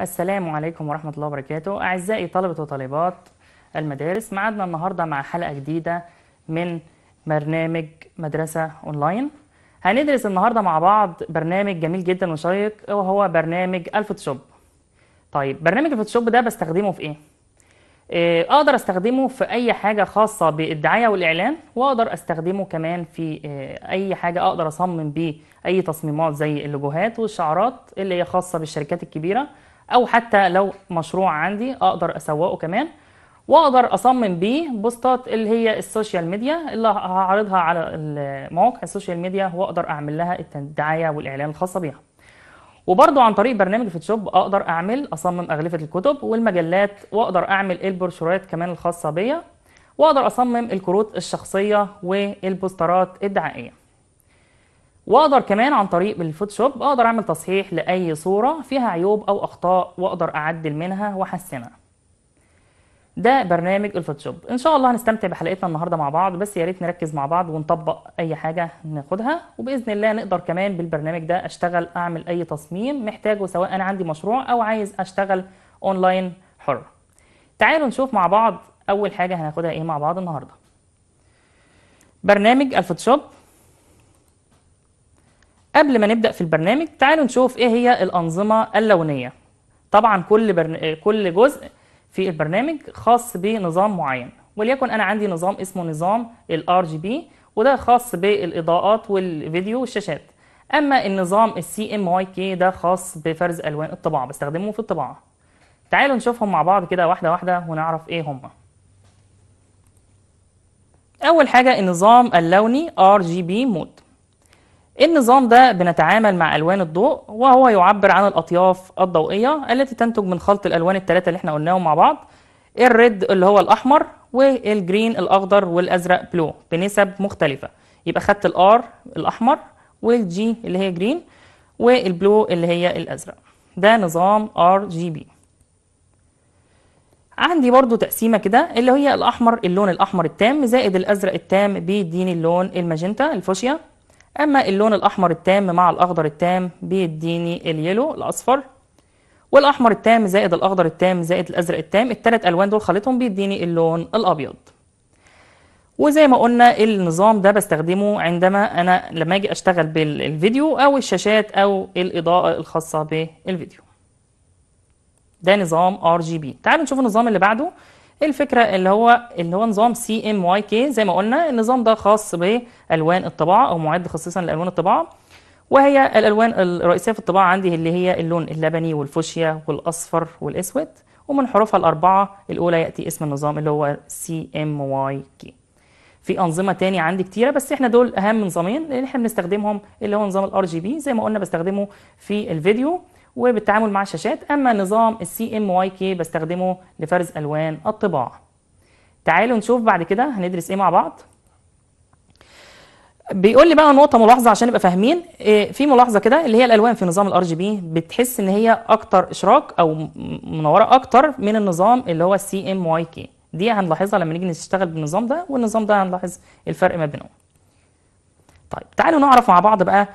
السلام عليكم ورحمة الله وبركاته أعزائي طلبة وطالبات المدارس معادنا النهاردة مع حلقة جديدة من برنامج مدرسة أونلاين هندرس النهاردة مع بعض برنامج جميل جدا وشيق وهو برنامج الفوتوشوب طيب برنامج الفوتوشوب ده بستخدمه في إيه؟ آه، اقدر استخدمه في اي حاجه خاصه بالدعايه والاعلان واقدر استخدمه كمان في آه، اي حاجه اقدر اصمم بيه اي تصميمات زي اللوجوهات والشعارات اللي هي خاصه بالشركات الكبيره او حتى لو مشروع عندي اقدر اسوقه كمان واقدر اصمم بيه بوستات اللي هي السوشيال ميديا اللي هعرضها على مواقع السوشيال ميديا واقدر اعمل لها الدعايه والاعلان الخاصه بيها وبرضو عن طريق برنامج فوتوشوب اقدر اعمل اصمم اغلفه الكتب والمجلات واقدر اعمل البروشورات كمان الخاصه بيا واقدر اصمم الكروت الشخصيه والبوسترات الدعائيه واقدر كمان عن طريق الفوتوشوب اقدر اعمل تصحيح لاي صوره فيها عيوب او اخطاء واقدر اعدل منها واحسنها ده برنامج الفوتوشوب ان شاء الله هنستمتع بحلقتنا النهارده مع بعض بس يا ريت نركز مع بعض ونطبق اي حاجه ناخدها وباذن الله نقدر كمان بالبرنامج ده اشتغل اعمل اي تصميم محتاجه سواء انا عندي مشروع او عايز اشتغل اونلاين حر تعالوا نشوف مع بعض اول حاجه هناخدها ايه مع بعض النهارده برنامج الفوتوشوب قبل ما نبدأ في البرنامج تعالوا نشوف إيه هي الأنظمة اللونية طبعا كل, برن... كل جزء في البرنامج خاص بنظام معين وليكن أنا عندي نظام اسمه نظام الـ RGB وده خاص بالإضاءات والفيديو والشاشات أما النظام واي CMYK ده خاص بفرز ألوان الطباعة بستخدمه في الطباعة تعالوا نشوفهم مع بعض كده واحدة واحدة ونعرف إيه هما أول حاجة النظام اللوني RGB مود النظام ده بنتعامل مع ألوان الضوء وهو يعبر عن الأطياف الضوئية التي تنتج من خلط الألوان الثلاثة اللي احنا قلناهم مع بعض الريد اللي هو الأحمر والجرين الأخضر والأزرق بلو بنسب مختلفة يبقى خدت الآر الأحمر والجي اللي هي جرين والبلو اللي هي الأزرق ده نظام ار جي بي عندي برضو تقسيمه كده اللي هي الاحمر اللون الاحمر التام زائد الازرق التام بيديني اللون الماجنتا الفوشيا اما اللون الاحمر التام مع الاخضر التام بيديني اليلو الاصفر والاحمر التام زائد الاخضر التام زائد الازرق التام الثلاث الوان دول خليطهم بيديني اللون الابيض وزي ما قلنا النظام ده بستخدمه عندما انا لما اجي اشتغل بالفيديو او الشاشات او الاضاءه الخاصه بالفيديو ده نظام ار جي بي تعالوا نشوف النظام اللي بعده ايه الفكره اللي هو اللي هو نظام سي ام واي كي زي ما قلنا النظام ده خاص بالوان الطباعه او معد خصيصا لالوان الطباعه وهي الالوان الرئيسيه في الطباعه عندي اللي هي اللون اللبني والفوشيا والاصفر والاسود ومن حروفها الاربعه الاولى ياتي اسم النظام اللي هو سي ام واي كي في انظمه تانية عندي كتيره بس احنا دول اهم نظامين اللي احنا بنستخدمهم اللي هو نظام الار جي بي زي ما قلنا بستخدمه في الفيديو وبالتعامل مع الشاشات أما نظام السي ام واي كي بستخدمه لفرز ألوان الطباعة تعالوا نشوف بعد كده هندرس إيه مع بعض بيقول لي بقى نقطه ملاحظه عشان نبقى فاهمين إيه، في ملاحظه كده اللي هي الالوان في نظام الار جي بي بتحس ان هي اكتر اشراك او منوره اكتر من النظام اللي هو السي ام واي كي دي هنلاحظها لما نيجي نشتغل بالنظام ده والنظام ده هنلاحظ الفرق ما بينهم طيب تعالوا نعرف مع بعض بقى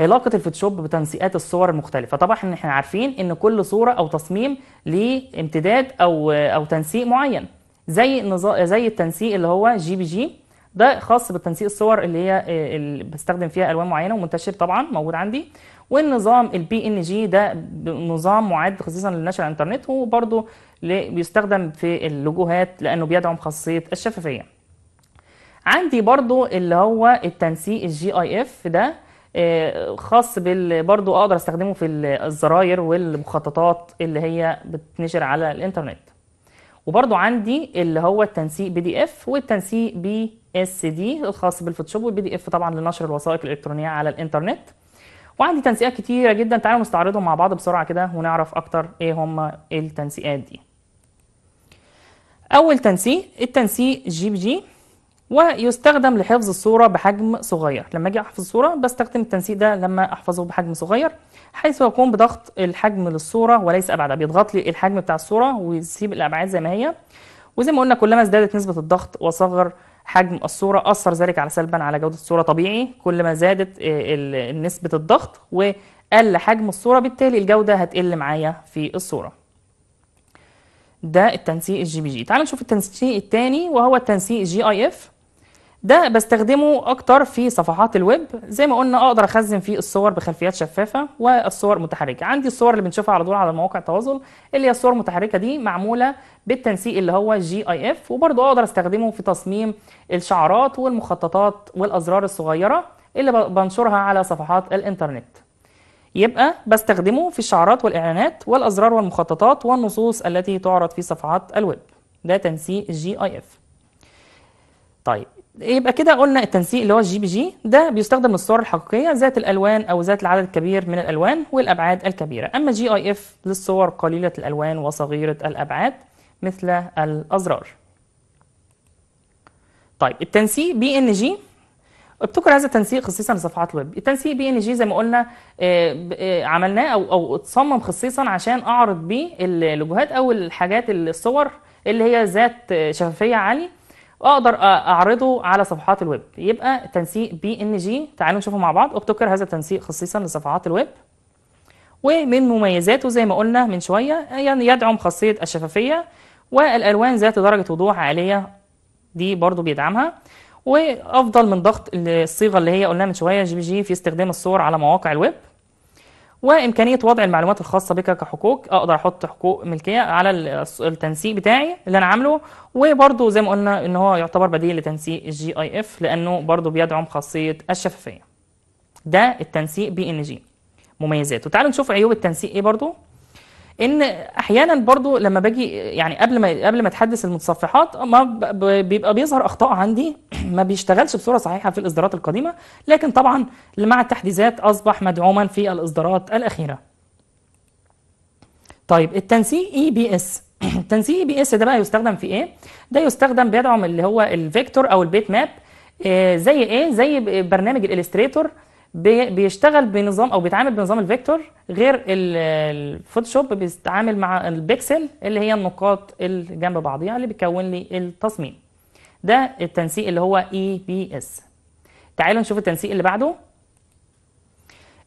علاقه الفوتوشوب بتنسيقات الصور المختلفه طبعا احنا عارفين ان كل صوره او تصميم ليه امتداد او او تنسيق معين زي نظام زي التنسيق اللي هو جي بي جي ده خاص بتنسيق الصور اللي هي اللي بستخدم فيها الوان معينه ومنتشر طبعا موجود عندي والنظام البي ان جي ده نظام معد خصيصا للنشر على الانترنت وبرده بيستخدم في اللوجوهات لانه بيدعم خاصيه الشفافيه عندي برضو اللي هو التنسيق الجي اي اف ده آه، خاص بال برضو اقدر استخدمه في الزراير والمخططات اللي هي بتنشر على الانترنت وبرضو عندي اللي هو التنسيق بي دي اف والتنسيق بي اس دي الخاص بالفوتوشوب والبي دي اف طبعا لنشر الوثائق الالكترونيه على الانترنت وعندي تنسيقات كتيره جدا تعالوا نستعرضهم مع بعض بسرعه كده ونعرف اكتر ايه هم التنسيقات دي اول تنسيق التنسيق جي بي جي ويستخدم لحفظ الصورة بحجم صغير لما أجي أحفظ الصورة بستخدم التنسيق ده لما أحفظه بحجم صغير حيث يقوم بضغط الحجم للصورة وليس أبعادها بيضغط لي الحجم بتاع الصورة ويسيب الأبعاد زي ما هي وزي ما قلنا كلما ازدادت نسبة الضغط وصغر حجم الصورة أثر ذلك على سلبا على جودة الصورة طبيعي كلما زادت آه، نسبة الضغط وقل حجم الصورة بالتالي الجودة هتقل معايا في الصورة ده التنسيق الجي بي جي تعال نشوف التنسيق الثاني وهو التنسيق جي اي اف ده بستخدمه اكتر في صفحات الويب زي ما قلنا اقدر اخزن فيه الصور بخلفيات شفافه والصور متحركه عندي الصور اللي بنشوفها على طول على مواقع التواصل اللي هي الصور المتحركه دي معموله بالتنسيق اللي هو جي اي اف وبرده اقدر استخدمه في تصميم الشعارات والمخططات والازرار الصغيره اللي بنشرها على صفحات الانترنت يبقى بستخدمه في الشعارات والاعلانات والازرار والمخططات والنصوص التي تعرض في صفحات الويب ده تنسيق جي اي اف طيب يبقى كده قلنا التنسيق اللي هو الجي بي جي ده بيستخدم للصور الحقيقيه ذات الالوان او ذات العدد الكبير من الالوان والابعاد الكبيره اما جي اي اف للصور قليله الالوان وصغيره الابعاد مثل الازرار طيب التنسيق بي ان جي ابتكر هذا التنسيق خصيصا لصفحات الويب التنسيق بي ان جي زي ما قلنا آه، آه، عملناه او او اتصمم خصيصا عشان اعرض بيه اللوجوهات او الحاجات الصور اللي هي ذات شفافيه عاليه واقدر اعرضه على صفحات الويب يبقى تنسيق بي ان جي تعالوا نشوفه مع بعض ابتكر هذا التنسيق خصيصا لصفحات الويب ومن مميزاته زي ما قلنا من شويه يعني يدعم خاصيه الشفافيه والالوان ذات درجه وضوح عاليه دي برضو بيدعمها وافضل من ضغط الصيغه اللي هي قلناها من شويه جي بي جي في استخدام الصور على مواقع الويب وامكانيه وضع المعلومات الخاصه بك كحقوق اقدر احط حقوق ملكيه على التنسيق بتاعي اللي انا عامله وبرده زي ما قلنا ان هو يعتبر بديل لتنسيق الجي اي اف لانه برده بيدعم خاصيه الشفافيه ده التنسيق بي ان جي مميزاته تعالوا نشوف عيوب التنسيق ايه برضو ان احيانا برضو لما باجي يعني قبل ما قبل ما تحدث المتصفحات ما بيبقى بيظهر اخطاء عندي ما بيشتغلش بصوره صحيحه في الاصدارات القديمه لكن طبعا مع التحديثات اصبح مدعوما في الاصدارات الاخيره طيب التنسيق اي بي اس التنسيق اي بي اس ده بقى يستخدم في ايه ده يستخدم بيدعم اللي هو الفيكتور او البيت ماب آه، زي ايه زي برنامج الالستريتور بيشتغل بنظام او بيتعامل بنظام الفيكتور غير الفوتوشوب بيتعامل مع البيكسل اللي هي النقاط اللي جنب بعضيها اللي بيكون لي التصميم ده التنسيق اللي هو اي بي اس تعالوا نشوف التنسيق اللي بعده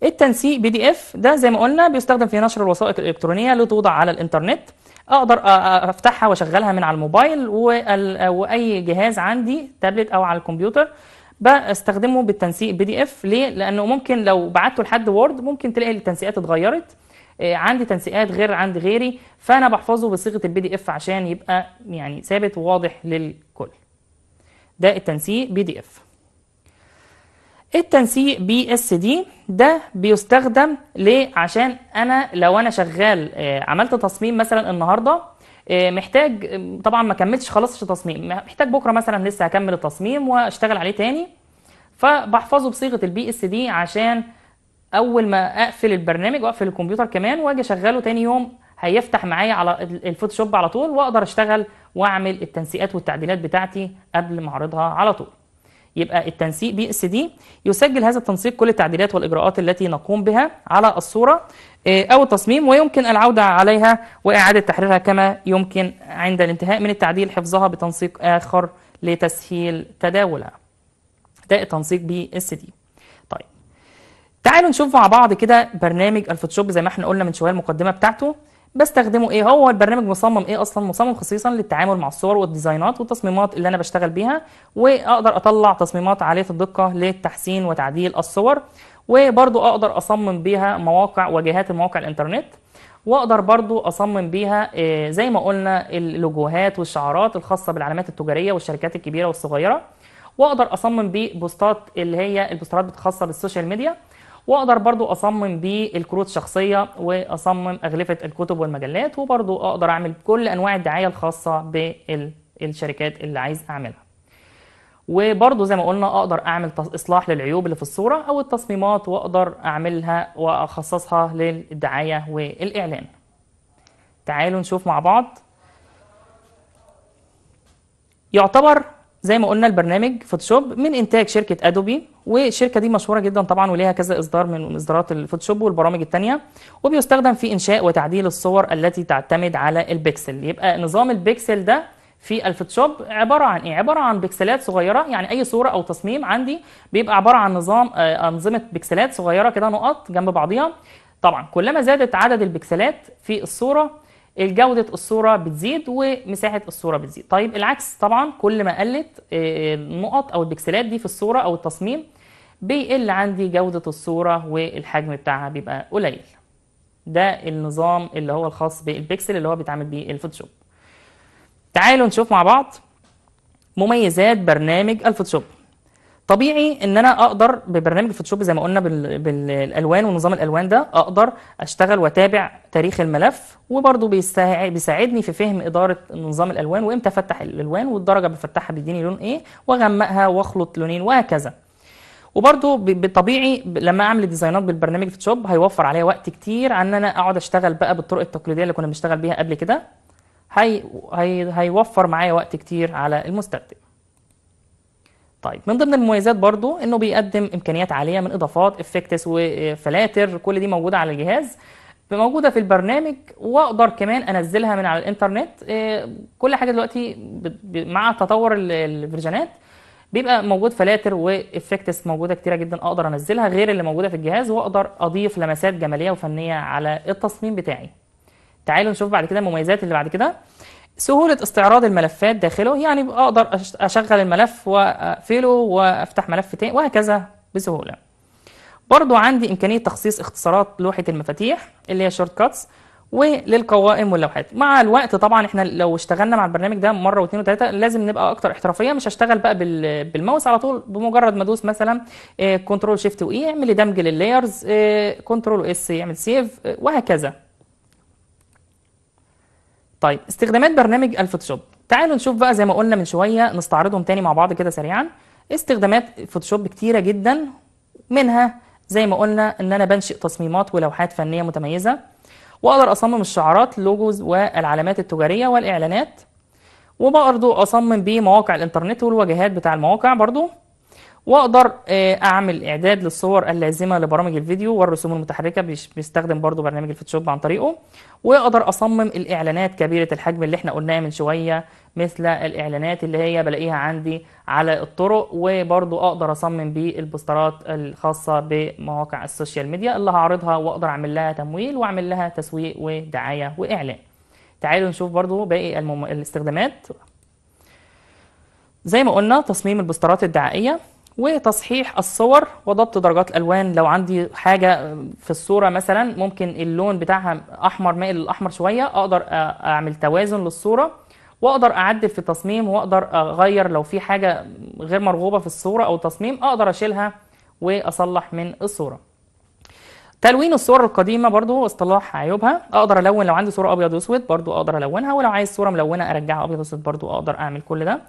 التنسيق بي دي اف ده زي ما قلنا بيستخدم في نشر الوثائق الالكترونيه اللي توضع على الانترنت اقدر افتحها واشغلها من على الموبايل واي جهاز عندي تابلت او على الكمبيوتر بستخدمه بالتنسيق بي دي اف ليه؟ لانه ممكن لو بعته لحد وورد ممكن تلاقي التنسيقات اتغيرت آه، عندي تنسيقات غير عند غيري فانا بحفظه بصيغه البي دي اف عشان يبقى يعني ثابت وواضح للكل. ده التنسيق بي دي اف. التنسيق بي اس دي ده بيستخدم ليه؟ عشان انا لو انا شغال آه، عملت تصميم مثلا النهارده آه، محتاج طبعا ما كملتش خلاص التصميم محتاج بكره مثلا لسه هكمل التصميم واشتغل عليه تاني فبحفظه بصيغه البي اس دي عشان اول ما اقفل البرنامج واقفل الكمبيوتر كمان واجي اشغله تاني يوم هيفتح معايا على الفوتوشوب على طول واقدر اشتغل واعمل التنسيقات والتعديلات بتاعتي قبل ما اعرضها على طول يبقى التنسيق بي اس دي يسجل هذا التنسيق كل التعديلات والاجراءات التي نقوم بها على الصوره آه، او التصميم ويمكن العوده عليها واعاده تحريرها كما يمكن عند الانتهاء من التعديل حفظها بتنسيق اخر لتسهيل تداولها ده التنسيق بي اس دي طيب تعالوا نشوف مع بعض كده برنامج الفوتوشوب زي ما احنا قلنا من شويه المقدمه بتاعته بستخدمه ايه هو البرنامج مصمم ايه اصلا مصمم خصيصا للتعامل مع الصور والديزاينات والتصميمات اللي انا بشتغل بيها واقدر اطلع تصميمات عاليه الدقه للتحسين وتعديل الصور وبرده اقدر اصمم بيها مواقع واجهات المواقع الانترنت واقدر برضو اصمم بيها آه، زي ما قلنا اللوجوهات والشعارات الخاصه بالعلامات التجاريه والشركات الكبيره والصغيره واقدر اصمم بيه بوستات اللي هي البوستات الخاصه بالسوشيال ميديا واقدر برضو اصمم بيه الكروت الشخصيه واصمم اغلفه الكتب والمجلات وبرضو اقدر اعمل كل انواع الدعايه الخاصه بالشركات اللي عايز اعملها وبرضو زي ما قلنا اقدر اعمل اصلاح للعيوب اللي في الصوره او التصميمات واقدر اعملها واخصصها للدعايه والاعلان تعالوا نشوف مع بعض يعتبر زي ما قلنا البرنامج فوتوشوب من انتاج شركه ادوبي والشركه دي مشهوره جدا طبعا وليها كذا اصدار من اصدارات الفوتوشوب والبرامج الثانيه وبيستخدم في انشاء وتعديل الصور التي تعتمد على البكسل يبقى نظام البكسل ده في الفوتوشوب عباره عن ايه عباره عن بكسلات صغيره يعني اي صوره او تصميم عندي بيبقى عباره عن نظام آه، انظمه بكسلات صغيره كده نقط جنب بعضيها طبعا كلما زادت عدد البكسلات في الصوره الجودة الصورة بتزيد ومساحة الصورة بتزيد طيب العكس طبعا كل ما قلت آه، النقط أو البكسلات دي في الصورة أو التصميم بيقل عندي جودة الصورة والحجم بتاعها بيبقى قليل ده النظام اللي هو الخاص بالبكسل اللي هو بيتعامل بيه الفوتوشوب تعالوا نشوف مع بعض مميزات برنامج الفوتوشوب طبيعي ان انا اقدر ببرنامج فوتوشوب زي ما قلنا بالالوان ونظام الالوان ده اقدر اشتغل واتابع تاريخ الملف وبرده بيساعدني في فهم اداره نظام الالوان وامتى افتح الالوان والدرجه بفتحها بيديني لون ايه واغمقها واخلط لونين وهكذا وبرده طبيعي لما اعمل ديزاينات بالبرنامج فوتوشوب هيوفر عليا وقت كتير عن ان انا اقعد اشتغل بقى بالطرق التقليديه اللي كنا بنشتغل بيها قبل كده هي... هي... هيوفر معايا وقت كتير على المستخدم طيب من ضمن المميزات برضو انه بيقدم امكانيات عاليه من اضافات افكتس وفلاتر كل دي موجوده على الجهاز موجوده في البرنامج واقدر كمان انزلها من على الانترنت آه، كل حاجه دلوقتي مع تطور الفيرجنات بيبقى موجود فلاتر وافكتس موجوده كتيره جدا اقدر انزلها غير اللي موجوده في الجهاز واقدر اضيف لمسات جماليه وفنيه على التصميم بتاعي تعالوا نشوف بعد كده المميزات اللي بعد كده سهولة استعراض الملفات داخله يعني أقدر أشغل الملف وأقفله وأفتح ملف تاني وهكذا بسهولة برضو عندي إمكانية تخصيص اختصارات لوحة المفاتيح اللي هي شورت كاتس وللقوائم واللوحات مع الوقت طبعا احنا لو اشتغلنا مع البرنامج ده مره واثنين وثلاثه لازم نبقى اكتر احترافيه مش هشتغل بقى بالماوس على طول بمجرد ما ادوس مثلا كنترول شيفت واي يعمل لي دمج لللايرز كنترول اس يعمل سيف آه، وهكذا طيب استخدامات برنامج الفوتوشوب تعالوا نشوف بقى زي ما قلنا من شويه نستعرضهم تاني مع بعض كده سريعا استخدامات فوتوشوب كتيره جدا منها زي ما قلنا ان انا بنشئ تصميمات ولوحات فنيه متميزه واقدر اصمم الشعارات لوجوز والعلامات التجاريه والاعلانات وبرضه اصمم بمواقع الانترنت والواجهات بتاع المواقع برضه واقدر آه، اعمل اعداد للصور اللازمه لبرامج الفيديو والرسوم المتحركه بيستخدم برضو برنامج الفوتوشوب عن طريقه واقدر اصمم الاعلانات كبيره الحجم اللي احنا قلناها من شويه مثل الاعلانات اللي هي بلاقيها عندي على الطرق وبرضو اقدر اصمم بيه البوسترات الخاصه بمواقع السوشيال ميديا اللي هعرضها واقدر اعمل لها تمويل واعمل لها تسويق ودعايه واعلان تعالوا نشوف برضو باقي المم... الاستخدامات زي ما قلنا تصميم البوسترات الدعائيه وتصحيح الصور وضبط درجات الالوان لو عندي حاجه في الصوره مثلا ممكن اللون بتاعها احمر مائل للاحمر شويه اقدر اعمل توازن للصوره واقدر اعدل في التصميم واقدر اغير لو في حاجه غير مرغوبه في الصوره او التصميم اقدر اشيلها واصلح من الصوره تلوين الصور القديمه برضو اصطلاح عيوبها اقدر الون لو عندي صوره ابيض واسود برضو اقدر الونها ولو عايز صوره ملونه ارجعها ابيض واسود برضو اقدر اعمل كل ده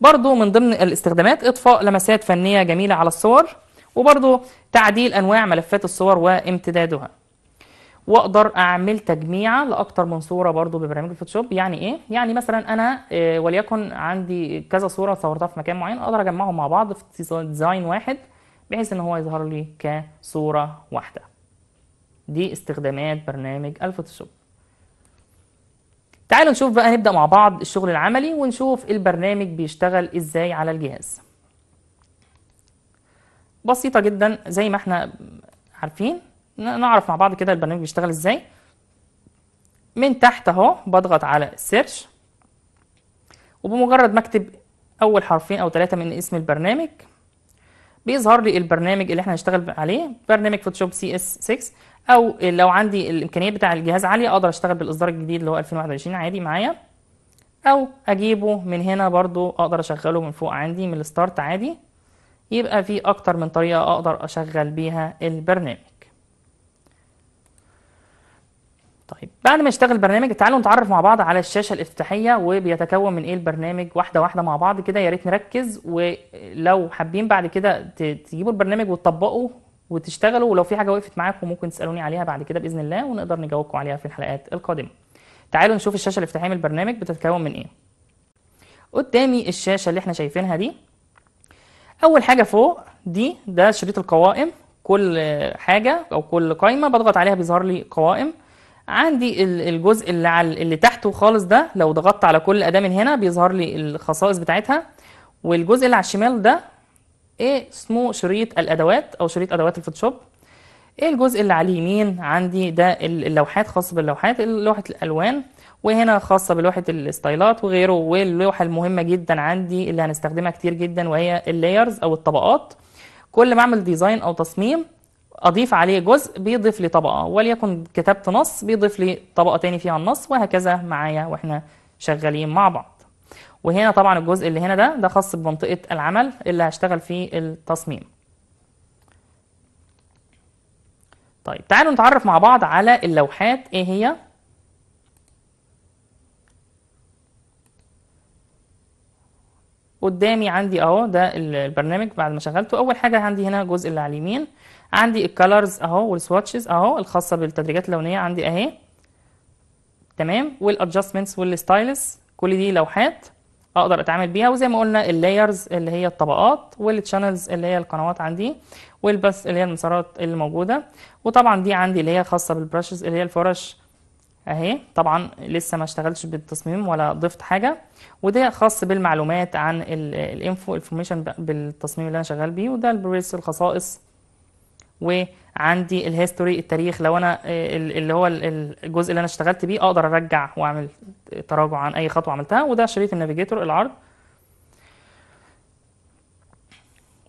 برضو من ضمن الاستخدامات إطفاء لمسات فنية جميلة على الصور وبرضو تعديل أنواع ملفات الصور وامتدادها واقدر اعمل تجميعة لاكتر من صوره برضو ببرنامج الفوتوشوب يعني ايه يعني مثلا انا آه، وليكن عندي كذا صوره صورتها في مكان معين اقدر اجمعهم مع بعض في ديزاين واحد بحيث ان هو يظهر لي كصوره واحده دي استخدامات برنامج الفوتوشوب تعالوا نشوف بقى نبدأ مع بعض الشغل العملي ونشوف البرنامج بيشتغل ازاي على الجهاز بسيطة جدا زي ما احنا عارفين نعرف مع بعض كده البرنامج بيشتغل ازاي من تحت اهو بضغط على سيرش وبمجرد ما اكتب اول حرفين او ثلاثة من اسم البرنامج بيظهر لي البرنامج اللي احنا هنشتغل عليه برنامج فوتوشوب سي اس 6 او لو عندي الامكانيات بتاع الجهاز عاليه اقدر اشتغل بالاصدار الجديد اللي هو 2021 عادي معايا او اجيبه من هنا برضو اقدر اشغله من فوق عندي من الستارت عادي يبقى في اكتر من طريقه اقدر اشغل بيها البرنامج طيب بعد ما يشتغل البرنامج تعالوا نتعرف مع بعض على الشاشه الافتتاحيه وبيتكون من ايه البرنامج واحده واحده مع بعض كده يا ريت نركز ولو حابين بعد كده تجيبوا البرنامج وتطبقوا وتشتغلوا ولو في حاجه وقفت معاكم ممكن تسالوني عليها بعد كده باذن الله ونقدر نجاوبكم عليها في الحلقات القادمه تعالوا نشوف الشاشه الافتتاحيه من البرنامج بتتكون من ايه قدامي الشاشه اللي احنا شايفينها دي اول حاجه فوق دي ده شريط القوائم كل حاجه او كل قائمه بضغط عليها بيظهر لي قوائم عندي الجزء اللي على اللي تحته خالص ده لو ضغطت على كل اداه من هنا بيظهر لي الخصائص بتاعتها والجزء اللي على الشمال ده ايه اسمه شريط الادوات او شريط ادوات الفوتوشوب ايه الجزء اللي على اليمين عندي ده اللوحات خاصه باللوحات لوحه الالوان وهنا خاصه بلوحه الستايلات وغيره واللوحه المهمه جدا عندي اللي هنستخدمها كتير جدا وهي اللايرز او الطبقات كل ما اعمل ديزاين او تصميم اضيف عليه جزء بيضيف لي طبقه وليكن كتبت نص بيضيف لي طبقه تاني فيها النص وهكذا معايا واحنا شغالين مع بعض وهنا طبعا الجزء اللي هنا ده ده خاص بمنطقه العمل اللي هشتغل فيه التصميم طيب تعالوا نتعرف مع بعض على اللوحات ايه هي قدامي عندي اهو ده البرنامج بعد ما شغلته اول حاجه عندي هنا الجزء اللي على اليمين عندي الكالرز اهو والسواتشز اهو الخاصه بالتدريجات اللونيه عندي اهي تمام والادجستمنتس والستايلس كل دي لوحات اقدر اتعامل بيها وزي ما قلنا اللايرز اللي هي الطبقات والتشانلز اللي هي القنوات عندي والبس اللي هي المسارات اللي موجوده وطبعا دي عندي اللي هي خاصه بالبراشز اللي هي الفرش اهي طبعا لسه ما اشتغلتش بالتصميم ولا ضفت حاجه وده خاص بالمعلومات عن الانفو انفورميشن بالتصميم اللي انا شغال بيه وده البريس الخصائص و عندي الهيستوري التاريخ لو انا آه، اللي هو الجزء اللي انا اشتغلت بيه اقدر ارجع واعمل تراجع عن اي خطوه عملتها وده شريط النافيجيتور العرض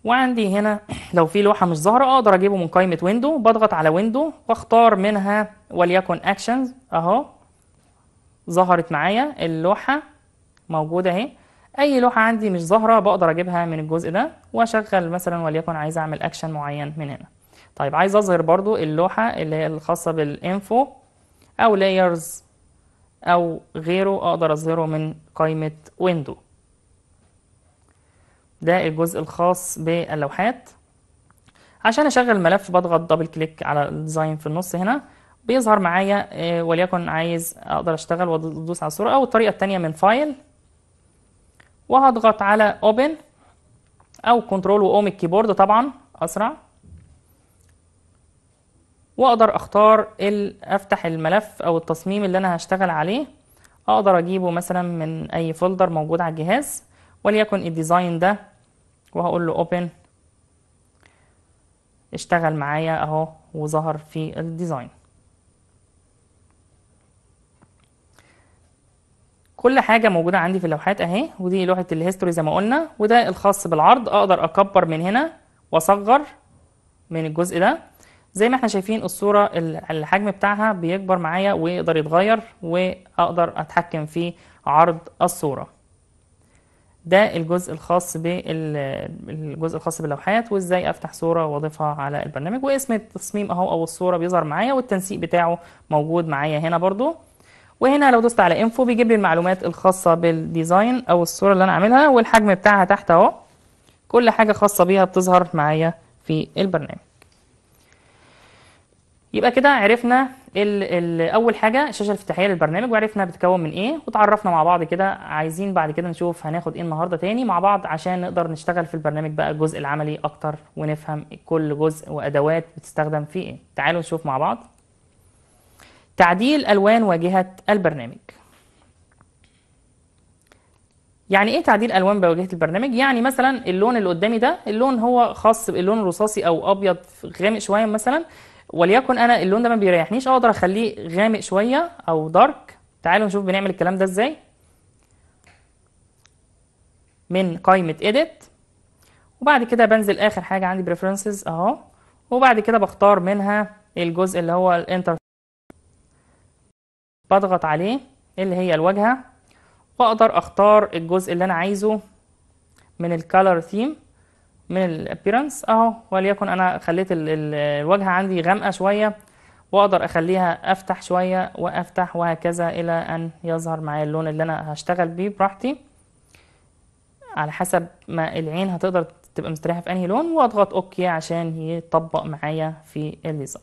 وعندي هنا لو في لوحه مش ظاهره اقدر اجيبه من قائمه ويندو بضغط على ويندو واختار منها وليكن اكشنز اهو ظهرت معايا اللوحه موجوده اهي اي لوحه عندي مش ظاهره بقدر اجيبها من الجزء ده واشغل مثلا وليكن عايز اعمل اكشن معين من هنا طيب عايز اظهر برضو اللوحة اللي هي الخاصة بالانفو او layers او غيره اقدر اظهره من قائمة ويندو ده الجزء الخاص باللوحات عشان اشغل الملف بضغط دبل كليك على الديزاين في النص هنا بيظهر معايا آه، وليكن عايز اقدر اشتغل وادوس على الصوره او الطريقه الثانيه من فايل وهضغط على اوبن او كنترول واوم الكيبورد طبعا اسرع واقدر اختار افتح الملف او التصميم اللي انا هشتغل عليه اقدر اجيبه مثلا من اي فولدر موجود على الجهاز وليكن الديزاين ده وهقول له اوبن اشتغل معايا اهو وظهر في الديزاين كل حاجة موجودة عندي في اللوحات اهي ودي لوحة الهيستوري زي ما قلنا وده الخاص بالعرض اقدر اكبر من هنا واصغر من الجزء ده زي ما احنا شايفين الصورة الحجم بتاعها بيكبر معايا ويقدر يتغير واقدر اتحكم في عرض الصورة ده الجزء الخاص بالجزء الخاص باللوحات وازاي افتح صوره واضيفها على البرنامج واسم التصميم اهو او الصوره بيظهر معايا والتنسيق بتاعه موجود معايا هنا برضو وهنا لو دوست على انفو بيجيب لي المعلومات الخاصه بالديزاين او الصوره اللي انا عاملها والحجم بتاعها تحت اهو كل حاجه خاصه بيها بتظهر معايا في البرنامج يبقى كده عرفنا ال ال اول حاجه الشاشه الافتتاحيه للبرنامج وعرفنا بتكون من ايه وتعرفنا مع بعض كده عايزين بعد كده نشوف هناخد ايه النهارده تاني مع بعض عشان نقدر نشتغل في البرنامج بقى الجزء العملي اكتر ونفهم كل جزء وادوات بتستخدم في ايه تعالوا نشوف مع بعض تعديل الوان واجهه البرنامج يعني ايه تعديل الوان بواجهه البرنامج يعني مثلا اللون اللي قدامي ده اللون هو خاص باللون الرصاصي او ابيض غامق شويه مثلا وليكن انا اللون ده ما بيريحنيش اقدر اخليه غامق شويه او دارك تعالوا نشوف بنعمل الكلام ده ازاي من قائمه ايديت وبعد كده بنزل اخر حاجه عندي بريفرنسز اهو وبعد كده بختار منها الجزء اللي هو الانتر بضغط عليه اللي هي الواجهه واقدر اختار الجزء اللي انا عايزه من الكالر ثيم من الابيرنس اهو وليكن انا خليت الواجهه عندي غامقه شويه واقدر اخليها افتح شويه وافتح وهكذا الى ان يظهر معايا اللون اللي انا هشتغل بيه براحتي على حسب ما العين هتقدر تبقى مستريحه في انهي لون واضغط اوكي عشان يطبق معايا في الليزر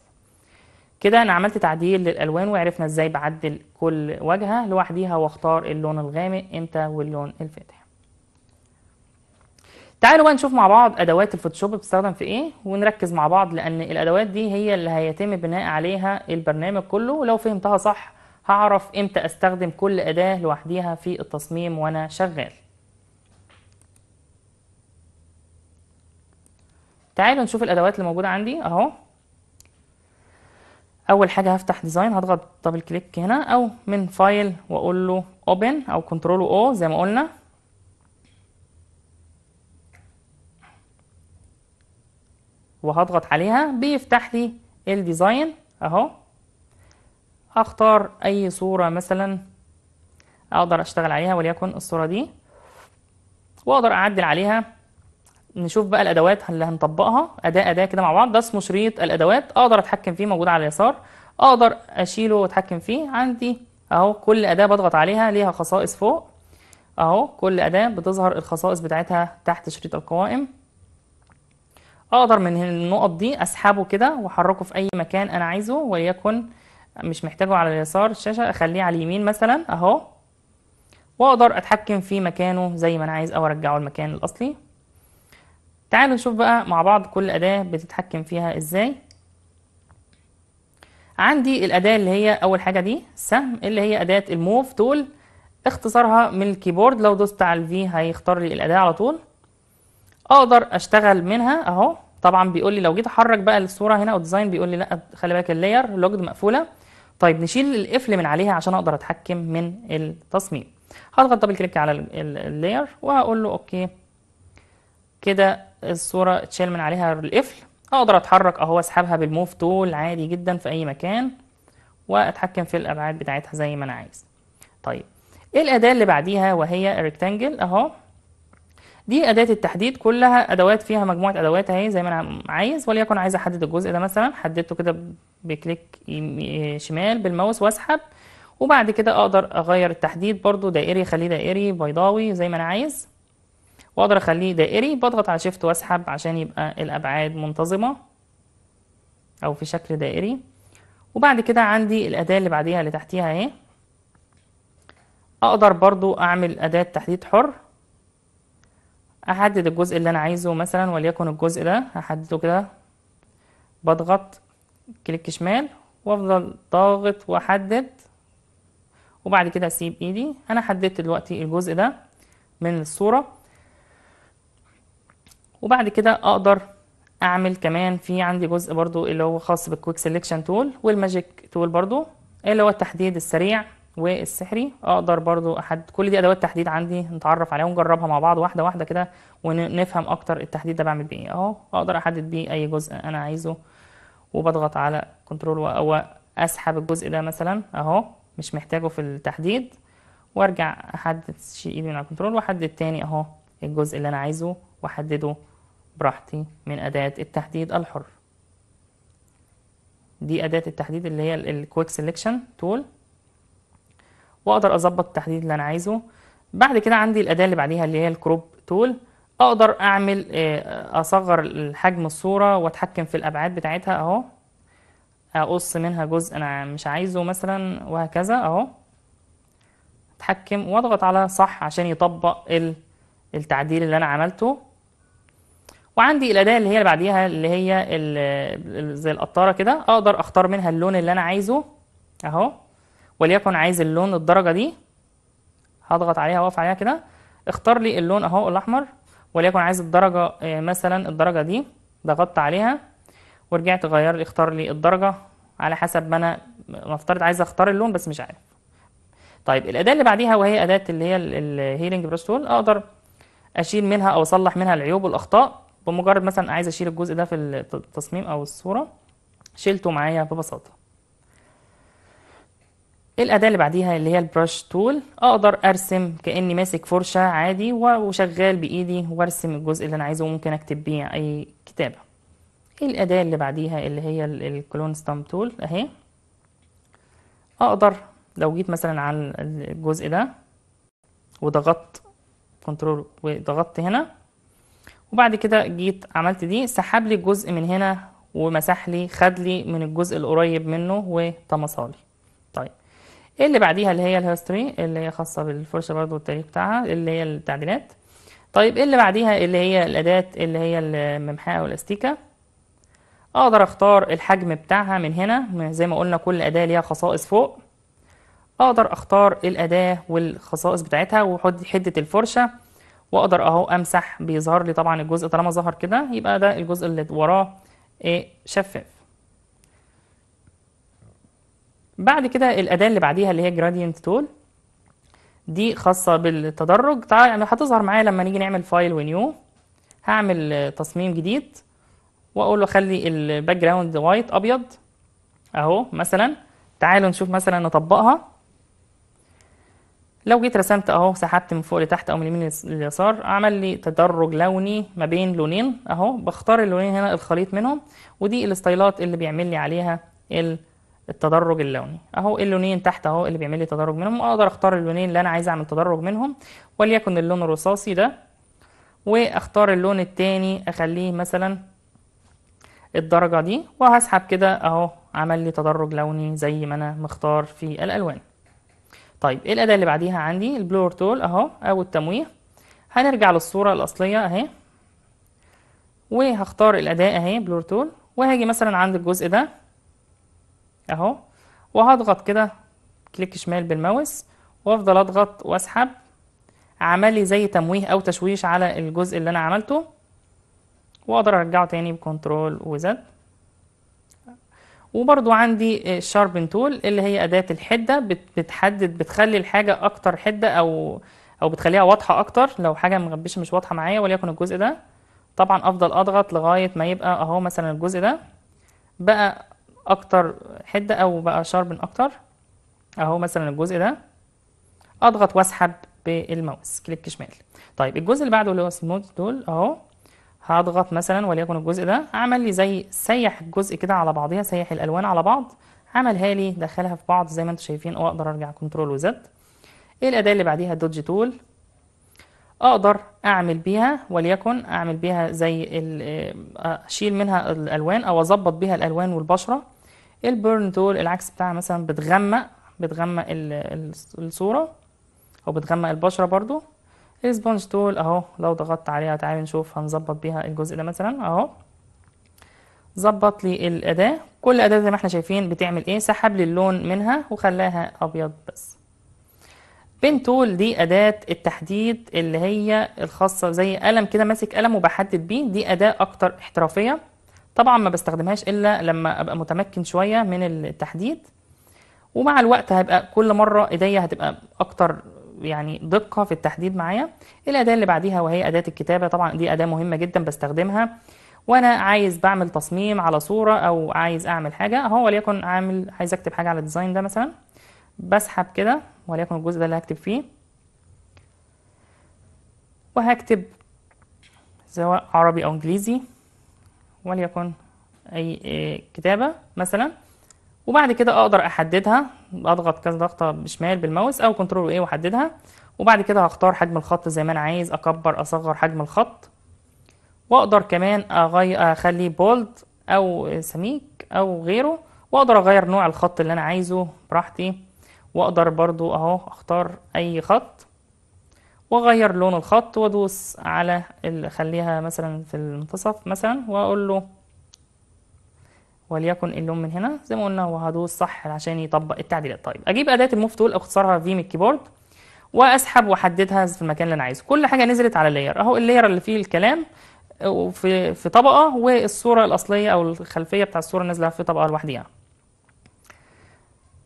كده انا عملت تعديل للالوان وعرفنا ازاي بعدل كل واجهه لوحديها واختار اللون الغامق امتى واللون الفاتح تعالوا بقى نشوف مع بعض ادوات الفوتوشوب بتستخدم في ايه ونركز مع بعض لان الادوات دي هي اللي هيتم بناء عليها البرنامج كله ولو فهمتها صح هعرف امتى استخدم كل اداه لوحديها في التصميم وانا شغال تعالوا نشوف الادوات اللي موجوده عندي اهو اول حاجه هفتح ديزاين هضغط دبل كليك هنا او من فايل واقول له اوبن او كنترول او زي ما قلنا وهضغط عليها بيفتح لي الديزاين اهو اختار اي صورة مثلا اقدر اشتغل عليها وليكن الصورة دي واقدر اعدل عليها نشوف بقى الادوات اللي هنطبقها اداة اداة كده مع بعض ده اسمه شريط الادوات اقدر اتحكم فيه موجود على اليسار اقدر اشيله واتحكم فيه عندي اهو كل اداة بضغط عليها ليها خصائص فوق اهو كل اداة بتظهر الخصائص بتاعتها تحت شريط القوائم اقدر من النقط دي اسحبه كده واحركه في اي مكان انا عايزه وليكن مش محتاجه على اليسار الشاشه اخليه على اليمين مثلا اهو واقدر اتحكم في مكانه زي ما انا عايز او ارجعه المكان الاصلي تعالوا نشوف بقى مع بعض كل اداه بتتحكم فيها ازاي عندي الاداه اللي هي اول حاجه دي السهم اللي هي اداه الموف تول اختصارها من الكيبورد لو دوست على الفي هيختار لي الاداه على طول اقدر اشتغل منها اهو طبعا بيقول لي لو جيت احرك بقى الصوره هنا او ديزاين بيقول لي لا خلي بالك اللاير لوجد مقفوله طيب نشيل القفل من عليها عشان اقدر اتحكم من التصميم هضغط دبل كليك على اللاير وهقول له اوكي كده الصوره اتشال من عليها القفل اقدر اتحرك اهو اسحبها بالموف تول عادي جدا في اي مكان واتحكم في الابعاد بتاعتها زي ما انا عايز طيب ايه الاداه اللي بعديها وهي الريكتانجل اهو دي أداة التحديد كلها أدوات فيها مجموعة أدوات أهي زي ما أنا عايز وليكن عايز أحدد الجزء ده مثلا حددته كده بكليك شمال بالماوس وأسحب وبعد كده أقدر أغير التحديد برضو دائري أخليه دائري بيضاوي زي ما أنا عايز وأقدر أخليه دائري بضغط على شيفت وأسحب عشان يبقى الأبعاد منتظمة أو في شكل دائري وبعد كده عندي الأداة اللي بعديها اللي تحتيها أهي أقدر برضو أعمل أداة تحديد حر احدد الجزء اللي انا عايزه مثلا وليكن الجزء ده هحدده كده بضغط كليك شمال وافضل ضاغط واحدد وبعد كده اسيب ايدي انا حددت دلوقتي الجزء ده من الصوره وبعد كده اقدر اعمل كمان في عندي جزء برضو اللي هو خاص بالكويك سيلكشن تول والماجيك تول برضو اللي هو التحديد السريع والسحري اقدر برضو احدد كل دي ادوات تحديد عندي نتعرف عليها ونجربها مع بعض واحده واحده كده ونفهم اكتر التحديد ده بعمل بايه اهو اقدر احدد بيه اي جزء انا عايزه وبضغط على كنترول او اسحب الجزء ده مثلا اهو مش محتاجه في التحديد وارجع احدد شيء ايدي من على الكنترول واحدد تاني اهو الجزء اللي انا عايزه واحدده براحتي من اداه التحديد الحر دي اداه التحديد اللي هي الكويك سيلكشن تول واقدر اظبط التحديد اللي انا عايزه بعد كده عندي الاداه اللي بعديها اللي هي الكروب تول اقدر اعمل آه، اصغر حجم الصوره واتحكم في الابعاد بتاعتها اهو اقص منها جزء انا مش عايزه مثلا وهكذا اهو اتحكم واضغط على صح عشان يطبق التعديل اللي انا عملته وعندي الاداه اللي هي اللي بعديها اللي هي زي القطاره كده اقدر اختار منها اللون اللي انا عايزه اهو وليكن عايز اللون الدرجه دي هضغط عليها واقف عليها كده اختار لي اللون اهو الاحمر وليكن عايز الدرجه آه، مثلا الدرجه دي ضغطت عليها ورجعت غير لي اختار لي الدرجه على حسب ما انا نفترض عايز اختار اللون بس مش عارف طيب الاداه اللي بعديها وهي اداه اللي هي الهيلنج بريستول اقدر اشيل منها او اصلح منها العيوب والاخطاء بمجرد مثلا عايز اشيل الجزء ده في التصميم او الصوره شيلته معايا ببساطه الأداة اللي بعديها اللي هي البرش تول أقدر أرسم كأني ماسك فرشة عادي وشغال بإيدي وأرسم الجزء اللي أنا عايزه وممكن أكتب بيه أي كتابة الأداة اللي بعديها اللي هي الكلون ستام تول أهي أقدر لو جيت مثلا على الجزء ده وضغطت كنترول وضغطت هنا وبعد كده جيت عملت دي سحب لي جزء من هنا ومسح لي خد لي من الجزء القريب منه وطمسها لي اللي بعديها اللي هي الهيستوري اللي هي خاصه بالفرشه برضو والتاريخ بتاعها اللي هي التعديلات طيب اللي بعديها اللي هي الاداه اللي هي الممحاه او الاستيكه اقدر اختار الحجم بتاعها من هنا زي ما قلنا كل اداه ليها خصائص فوق اقدر اختار الاداه والخصائص بتاعتها واحط حده الفرشه واقدر اهو امسح بيظهر لي طبعا الجزء طالما ظهر كده يبقى ده الجزء اللي وراه ايه شفاف بعد كده الأداة اللي بعديها اللي هي gradient tool دي خاصة بالتدرج تعال يعني هتظهر معايا لما نيجي نعمل فايل ونيو هعمل تصميم جديد واقول له خلي الباك جراوند وايت ابيض اهو مثلا تعالوا نشوف مثلا نطبقها لو جيت رسمت اهو سحبت من فوق لتحت او من اليمين لليسار عمل لي تدرج لوني ما بين لونين اهو بختار اللونين هنا الخليط منهم ودي الستايلات اللي بيعمل لي عليها ال التدرج اللوني اهو إيه اللونين تحت اهو اللي بيعمل لي تدرج منهم واقدر اختار اللونين اللي انا عايز اعمل تدرج منهم وليكن اللون الرصاصي ده واختار اللون الثاني اخليه مثلا الدرجه دي وهسحب كده اهو عمل لي تدرج لوني زي ما انا مختار في الالوان طيب ايه الاداه اللي بعديها عندي البلور تول اهو او التمويه هنرجع للصوره الاصليه اهي وهختار الاداه اهي بلور تول وهاجي مثلا عند الجزء ده اهو وهضغط كده كليك شمال بالماوس وافضل اضغط واسحب عمل لي زي تمويه او تشويش على الجزء اللي انا عملته واقدر ارجعه تاني بكنترول وزد وبرضو عندي الشاربن تول اللي هي اداه الحده بتحدد بتخلي الحاجه اكتر حده او او بتخليها واضحه اكتر لو حاجه مغبشه مش واضحه معايا وليكن الجزء ده طبعا افضل اضغط لغايه ما يبقى اهو مثلا الجزء ده بقى اكتر حده او بقى شاربن اكتر اهو مثلا الجزء ده اضغط واسحب بالماوس كليك شمال طيب الجزء اللي بعده اللي هو سموث دول اهو هضغط مثلا وليكن الجزء ده عمل لي زي سيح الجزء كده على بعضها سيح الالوان على بعض عملها لي دخلها في بعض زي ما انتم شايفين واقدر ارجع كنترول وزد الاداه اللي بعديها دوج تول اقدر اعمل بيها وليكن اعمل بيها زي آه، اشيل منها الالوان او اظبط بيها الالوان والبشره البيرن تول العكس بتاعها مثلا بتغمق بتغمق الصورة أو بتغمق البشرة برضو السبونج تول أهو لو ضغطت عليها تعالي نشوف هنظبط بيها الجزء ده مثلا أهو ظبط لي الأداة كل أداة زي ما احنا شايفين بتعمل إيه سحب لي اللون منها وخلاها أبيض بس بين تول دي أداة التحديد اللي هي الخاصة زي قلم كده ماسك قلم وبحدد بيه دي أداة أكتر احترافية طبعا ما بستخدمهاش الا لما ابقى متمكن شويه من التحديد ومع الوقت هبقى كل مره ايديا هتبقى اكتر يعني دقه في التحديد معايا الاداه اللي بعديها وهي اداه الكتابه طبعا دي اداه مهمه جدا بستخدمها وانا عايز بعمل تصميم على صوره او عايز اعمل حاجه هو وليكن عامل عايز اكتب حاجه على الديزاين ده مثلا بسحب كده وليكن الجزء ده اللي هكتب فيه وهكتب سواء عربي او انجليزي وليكن أي كتابة مثلا وبعد كده أقدر أحددها أضغط كذا ضغطة بشمال بالماوس أو كنترول وإيه وأحددها وبعد كده هختار حجم الخط زي ما أنا عايز أكبر أصغر حجم الخط وأقدر كمان أغير أخليه بولد أو سميك أو غيره وأقدر أغير نوع الخط اللي أنا عايزه براحتي وأقدر برضو أهو أختار أي خط واغير لون الخط وادوس على خليها مثلا في المنتصف مثلا واقول له وليكن اللون من هنا زي ما قلنا وهدوس صح عشان يطبق التعديلات طيب اجيب اداه الموف تول اختصارها في من الكيبورد واسحب واحددها في المكان اللي انا عايزه كل حاجه نزلت على اللاير اهو اللاير اللي فيه الكلام وفي في طبقه والصوره الاصليه او الخلفيه بتاع الصوره نازله في طبقه لوحديها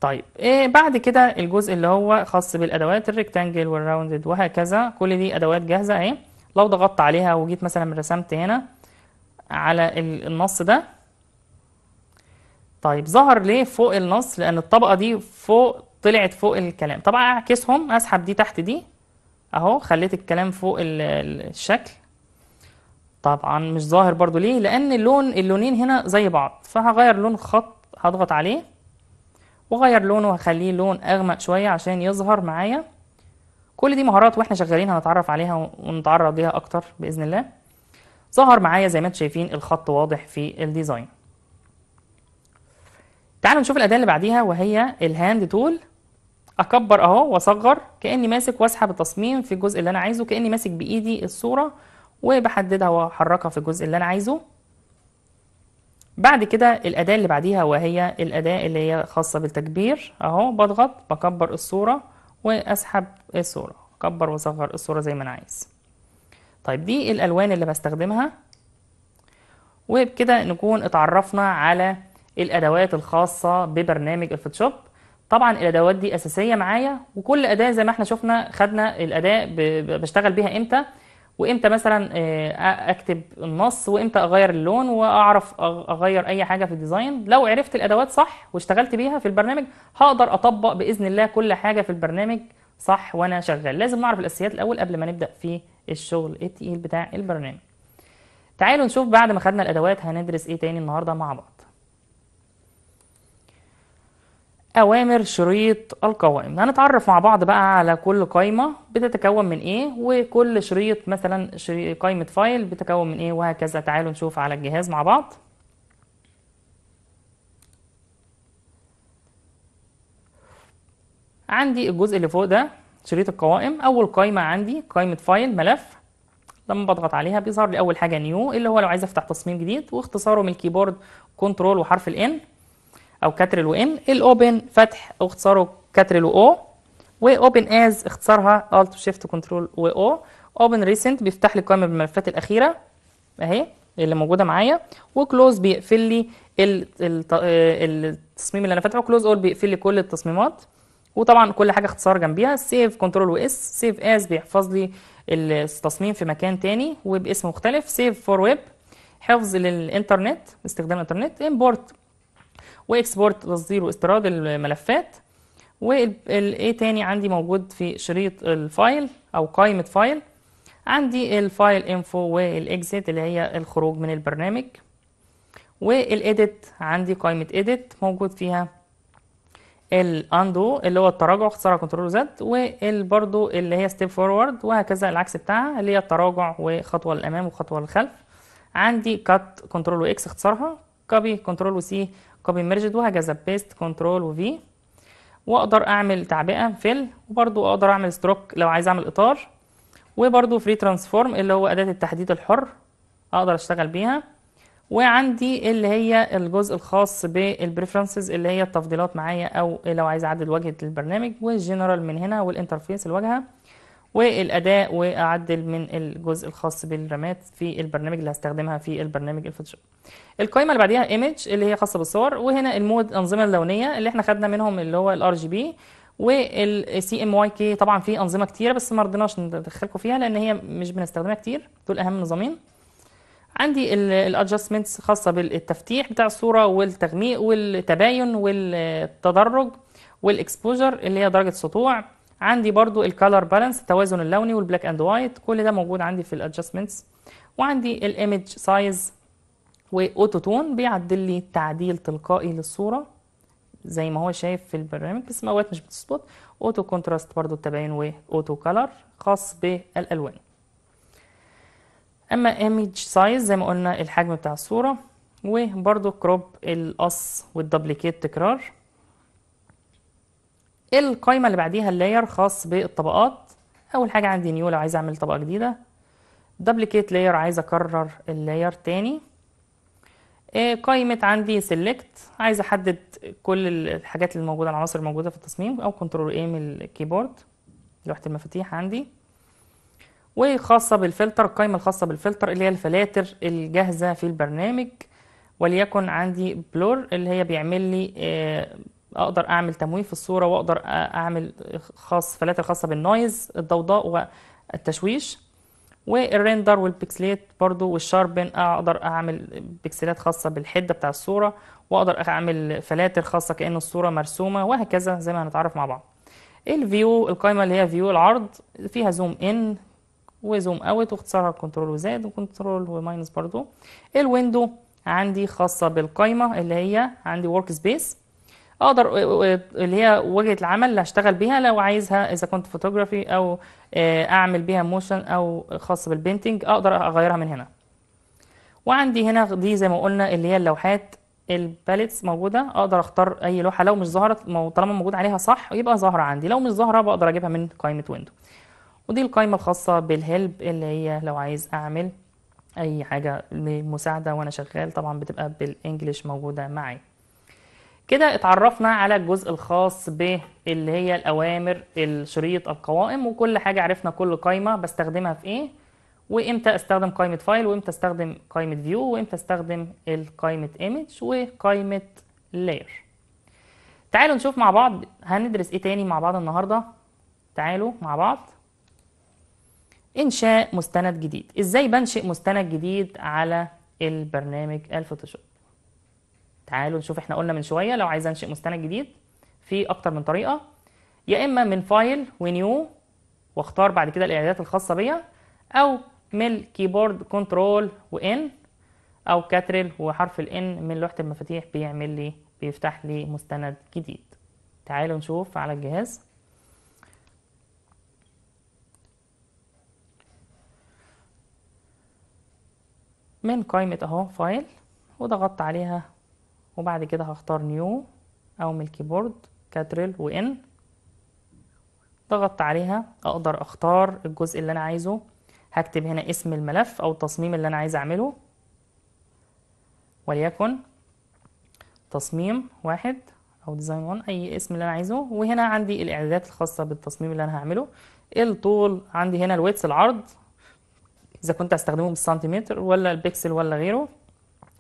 طيب إيه بعد كده الجزء اللي هو خاص بالادوات الريكتانجل والراوندد وهكذا كل دي ادوات جاهزه اهي لو ضغطت عليها وجيت مثلا رسمت هنا على النص ده طيب ظهر ليه فوق النص لان الطبقه دي فوق طلعت فوق الكلام طبعا اعكسهم اسحب دي تحت دي اهو خليت الكلام فوق الشكل طبعا مش ظاهر برضو ليه لان اللون اللونين هنا زي بعض فهغير لون خط هضغط عليه واغير لونه واخليه لون اغمق شويه عشان يظهر معايا كل دي مهارات واحنا شغالين هنتعرف عليها ونتعرض ليها اكتر باذن الله ظهر معايا زي ما انتم شايفين الخط واضح في الديزاين تعالوا نشوف الاداه اللي بعديها وهي الهاند تول اكبر اهو واصغر كاني ماسك واسحب التصميم في الجزء اللي انا عايزه كاني ماسك بايدي الصوره وبحددها واحركها في الجزء اللي انا عايزه بعد كده الأداة اللي بعديها وهي الأداة اللي هي خاصة بالتكبير أهو بضغط بكبر الصورة وأسحب الصورة أكبر وأصغر الصورة زي ما أنا عايز طيب دي الألوان اللي بستخدمها وبكده نكون اتعرفنا على الأدوات الخاصة ببرنامج الفوتوشوب طبعا الادوات دي اساسيه معايا وكل اداه زي ما احنا شفنا خدنا الاداه بشتغل بيها امتى وامتى مثلا آه، اكتب النص وامتى اغير اللون واعرف اغير اي حاجه في الديزاين لو عرفت الادوات صح واشتغلت بيها في البرنامج هقدر اطبق باذن الله كل حاجه في البرنامج صح وانا شغال لازم نعرف الاساسيات الاول قبل ما نبدا في الشغل التقيل بتاع البرنامج تعالوا نشوف بعد ما خدنا الادوات هندرس ايه تاني النهارده مع بعض أوامر شريط القوائم هنتعرف مع بعض بقى على كل قايمة بتتكون من إيه وكل شريط مثلا شريط قايمة فايل بتتكون من إيه وهكذا تعالوا نشوف على الجهاز مع بعض عندي الجزء اللي فوق ده شريط القوائم أول قايمة عندي قايمة فايل ملف لما بضغط عليها بيظهر لي أول حاجة نيو اللي هو لو عايز أفتح تصميم جديد واختصاره من الكيبورد كنترول وحرف الإن او كاترل ام الاوبن فتح واختصاره كاترل او واوبن از اختصارها الت شيفت كنترول و او اوبن ريسنت بيفتح لي قائمه بالملفات الاخيره اهي اللي موجوده معايا وكلوز بيقفل لي آه، التصميم اللي انا فاتحه كلوز اول بيقفل لي كل التصميمات وطبعا كل حاجه اختصار جنبيها سيف كنترول واس سيف از بيحفظ لي التصميم في مكان تاني وباسم مختلف سيف فور ويب حفظ للانترنت استخدام الانترنت امبورت واكسبورت تصدير واستيراد الملفات والايه تاني عندي موجود في شريط الفايل او قائمه فايل عندي الفايل انفو والاكزيت اللي هي الخروج من البرنامج والاديت عندي قائمه اديت موجود فيها الاندو اللي هو التراجع اختصارها كنترول زد وبرده اللي هي ستيب فورورد وهكذا العكس بتاعها اللي هي التراجع وخطوه للامام وخطوه للخلف عندي كات كنترول واكس اختصارها كوبي كنترول وسي كوبي ميرجد وهكذا بيست كنترول وفي واقدر اعمل تعبئه فيل وبرده اقدر اعمل ستروك لو عايز اعمل اطار وبرده فري ترانسفورم اللي هو اداه التحديد الحر اقدر اشتغل بيها وعندي اللي هي الجزء الخاص بالبريفرنسز اللي هي التفضيلات معايا او لو عايز اعدل واجهه البرنامج والجنرال من هنا والانترفيس الواجهه والأداء وأعدل من الجزء الخاص بالرامات في البرنامج اللي هستخدمها في البرنامج الفوتوشوب. القائمة اللي بعديها ايمج اللي هي خاصة بالصور وهنا المود الأنظمة اللونية اللي احنا خدنا منهم اللي هو الار جي بي والسي ام واي كي طبعا في أنظمة كتيرة بس ما رضيناش ندخلكم فيها لأن هي مش بنستخدمها كتير دول أهم نظامين. عندي الادجستمنتس خاصه بالتفتيح بتاع الصوره والتغميق والتباين والتدرج والاكسبوجر اللي هي درجه سطوع عندي برضو الكالر بالانس التوازن اللوني والبلاك اند وايت كل ده موجود عندي في الادجستمنتس وعندي الايمج سايز واوتو تون بيعدل لي تعديل تلقائي للصوره زي ما هو شايف في البرنامج بس اوقات مش بتظبط اوتو كونتراست برضو التباين واوتو كالر خاص بالالوان اما ايمج سايز زي ما قلنا الحجم بتاع الصوره وبرضو كروب القص والدبليكيت تكرار القايمة اللي بعديها اللاير خاص بالطبقات أول حاجة عندي نيو لو عايز أعمل طبقة جديدة دبليكيت لاير عايز أكرر اللاير تاني آه، قائمة عندي سيلكت عايز أحدد كل الحاجات اللي موجودة العناصر الموجودة في التصميم أو كنترول إيه من الكيبورد لوحة المفاتيح عندي وخاصة بالفلتر القائمة الخاصة بالفلتر اللي هي الفلاتر الجاهزة في البرنامج وليكن عندي بلور اللي هي بيعمل لي آه، اقدر اعمل تمويه في الصوره واقدر اعمل خاص فلاتر خاصه بالنويز الضوضاء والتشويش والريندر والبيكسليت برضو والشاربن اقدر اعمل بيكسلات خاصه بالحده بتاع الصوره واقدر اعمل فلاتر خاصه كان الصوره مرسومه وهكذا زي ما هنتعرف مع بعض الفيو القائمه اللي هي فيو العرض فيها زوم ان وزوم اوت واختصارها كنترول وزاد وكنترول وماينس برضو الويندو عندي خاصه بالقائمه اللي هي عندي ورك سبيس اقدر اللي هي وجهه العمل اللي هشتغل بيها لو عايزها اذا كنت فوتوغرافي او آه، اعمل بيها موشن او خاص بالبينتنج اقدر اغيرها من هنا وعندي هنا دي زي ما قلنا اللي هي اللوحات الباليتس موجوده اقدر اختار اي لوحه لو مش ظهرت طالما موجود عليها صح يبقى ظاهره عندي لو مش ظاهره بقدر اجيبها من قائمه ويندو ودي القائمه الخاصه بالهيلب اللي هي لو عايز اعمل اي حاجه لمساعده وانا شغال طبعا بتبقى بالانجلش موجوده معي كده اتعرفنا على الجزء الخاص ب اللي هي الأوامر الشريط القوائم وكل حاجة عرفنا كل قايمة بستخدمها في إيه وإمتى أستخدم قايمة فايل وإمتى أستخدم قايمة فيو وإمتى أستخدم القايمة ايمج وقايمة لاير تعالوا نشوف مع بعض هندرس إيه تاني مع بعض النهاردة تعالوا مع بعض إنشاء مستند جديد إزاي بنشئ مستند جديد على البرنامج الفوتوشوب تعالوا نشوف احنا قلنا من شويه لو عايز انشئ مستند جديد في اكتر من طريقه يا اما من فايل ونيو واختار بعد كده الاعدادات الخاصه بيا او من الكيبورد كنترول وان او كاترل وحرف الان من لوحه المفاتيح بيعمل لي بيفتح لي مستند جديد تعالوا نشوف على الجهاز من قائمه اهو فايل وضغطت عليها وبعد كده هختار نيو او من الكيبورد كاترل وان ضغطت عليها اقدر اختار الجزء اللي انا عايزه هكتب هنا اسم الملف او التصميم اللي انا عايز اعمله وليكن تصميم واحد او ديزاين 1 اي اسم اللي انا عايزه وهنا عندي الاعدادات الخاصه بالتصميم اللي انا هعمله الطول عندي هنا الويتس العرض اذا كنت هستخدمه بالسنتيمتر ولا البكسل ولا غيره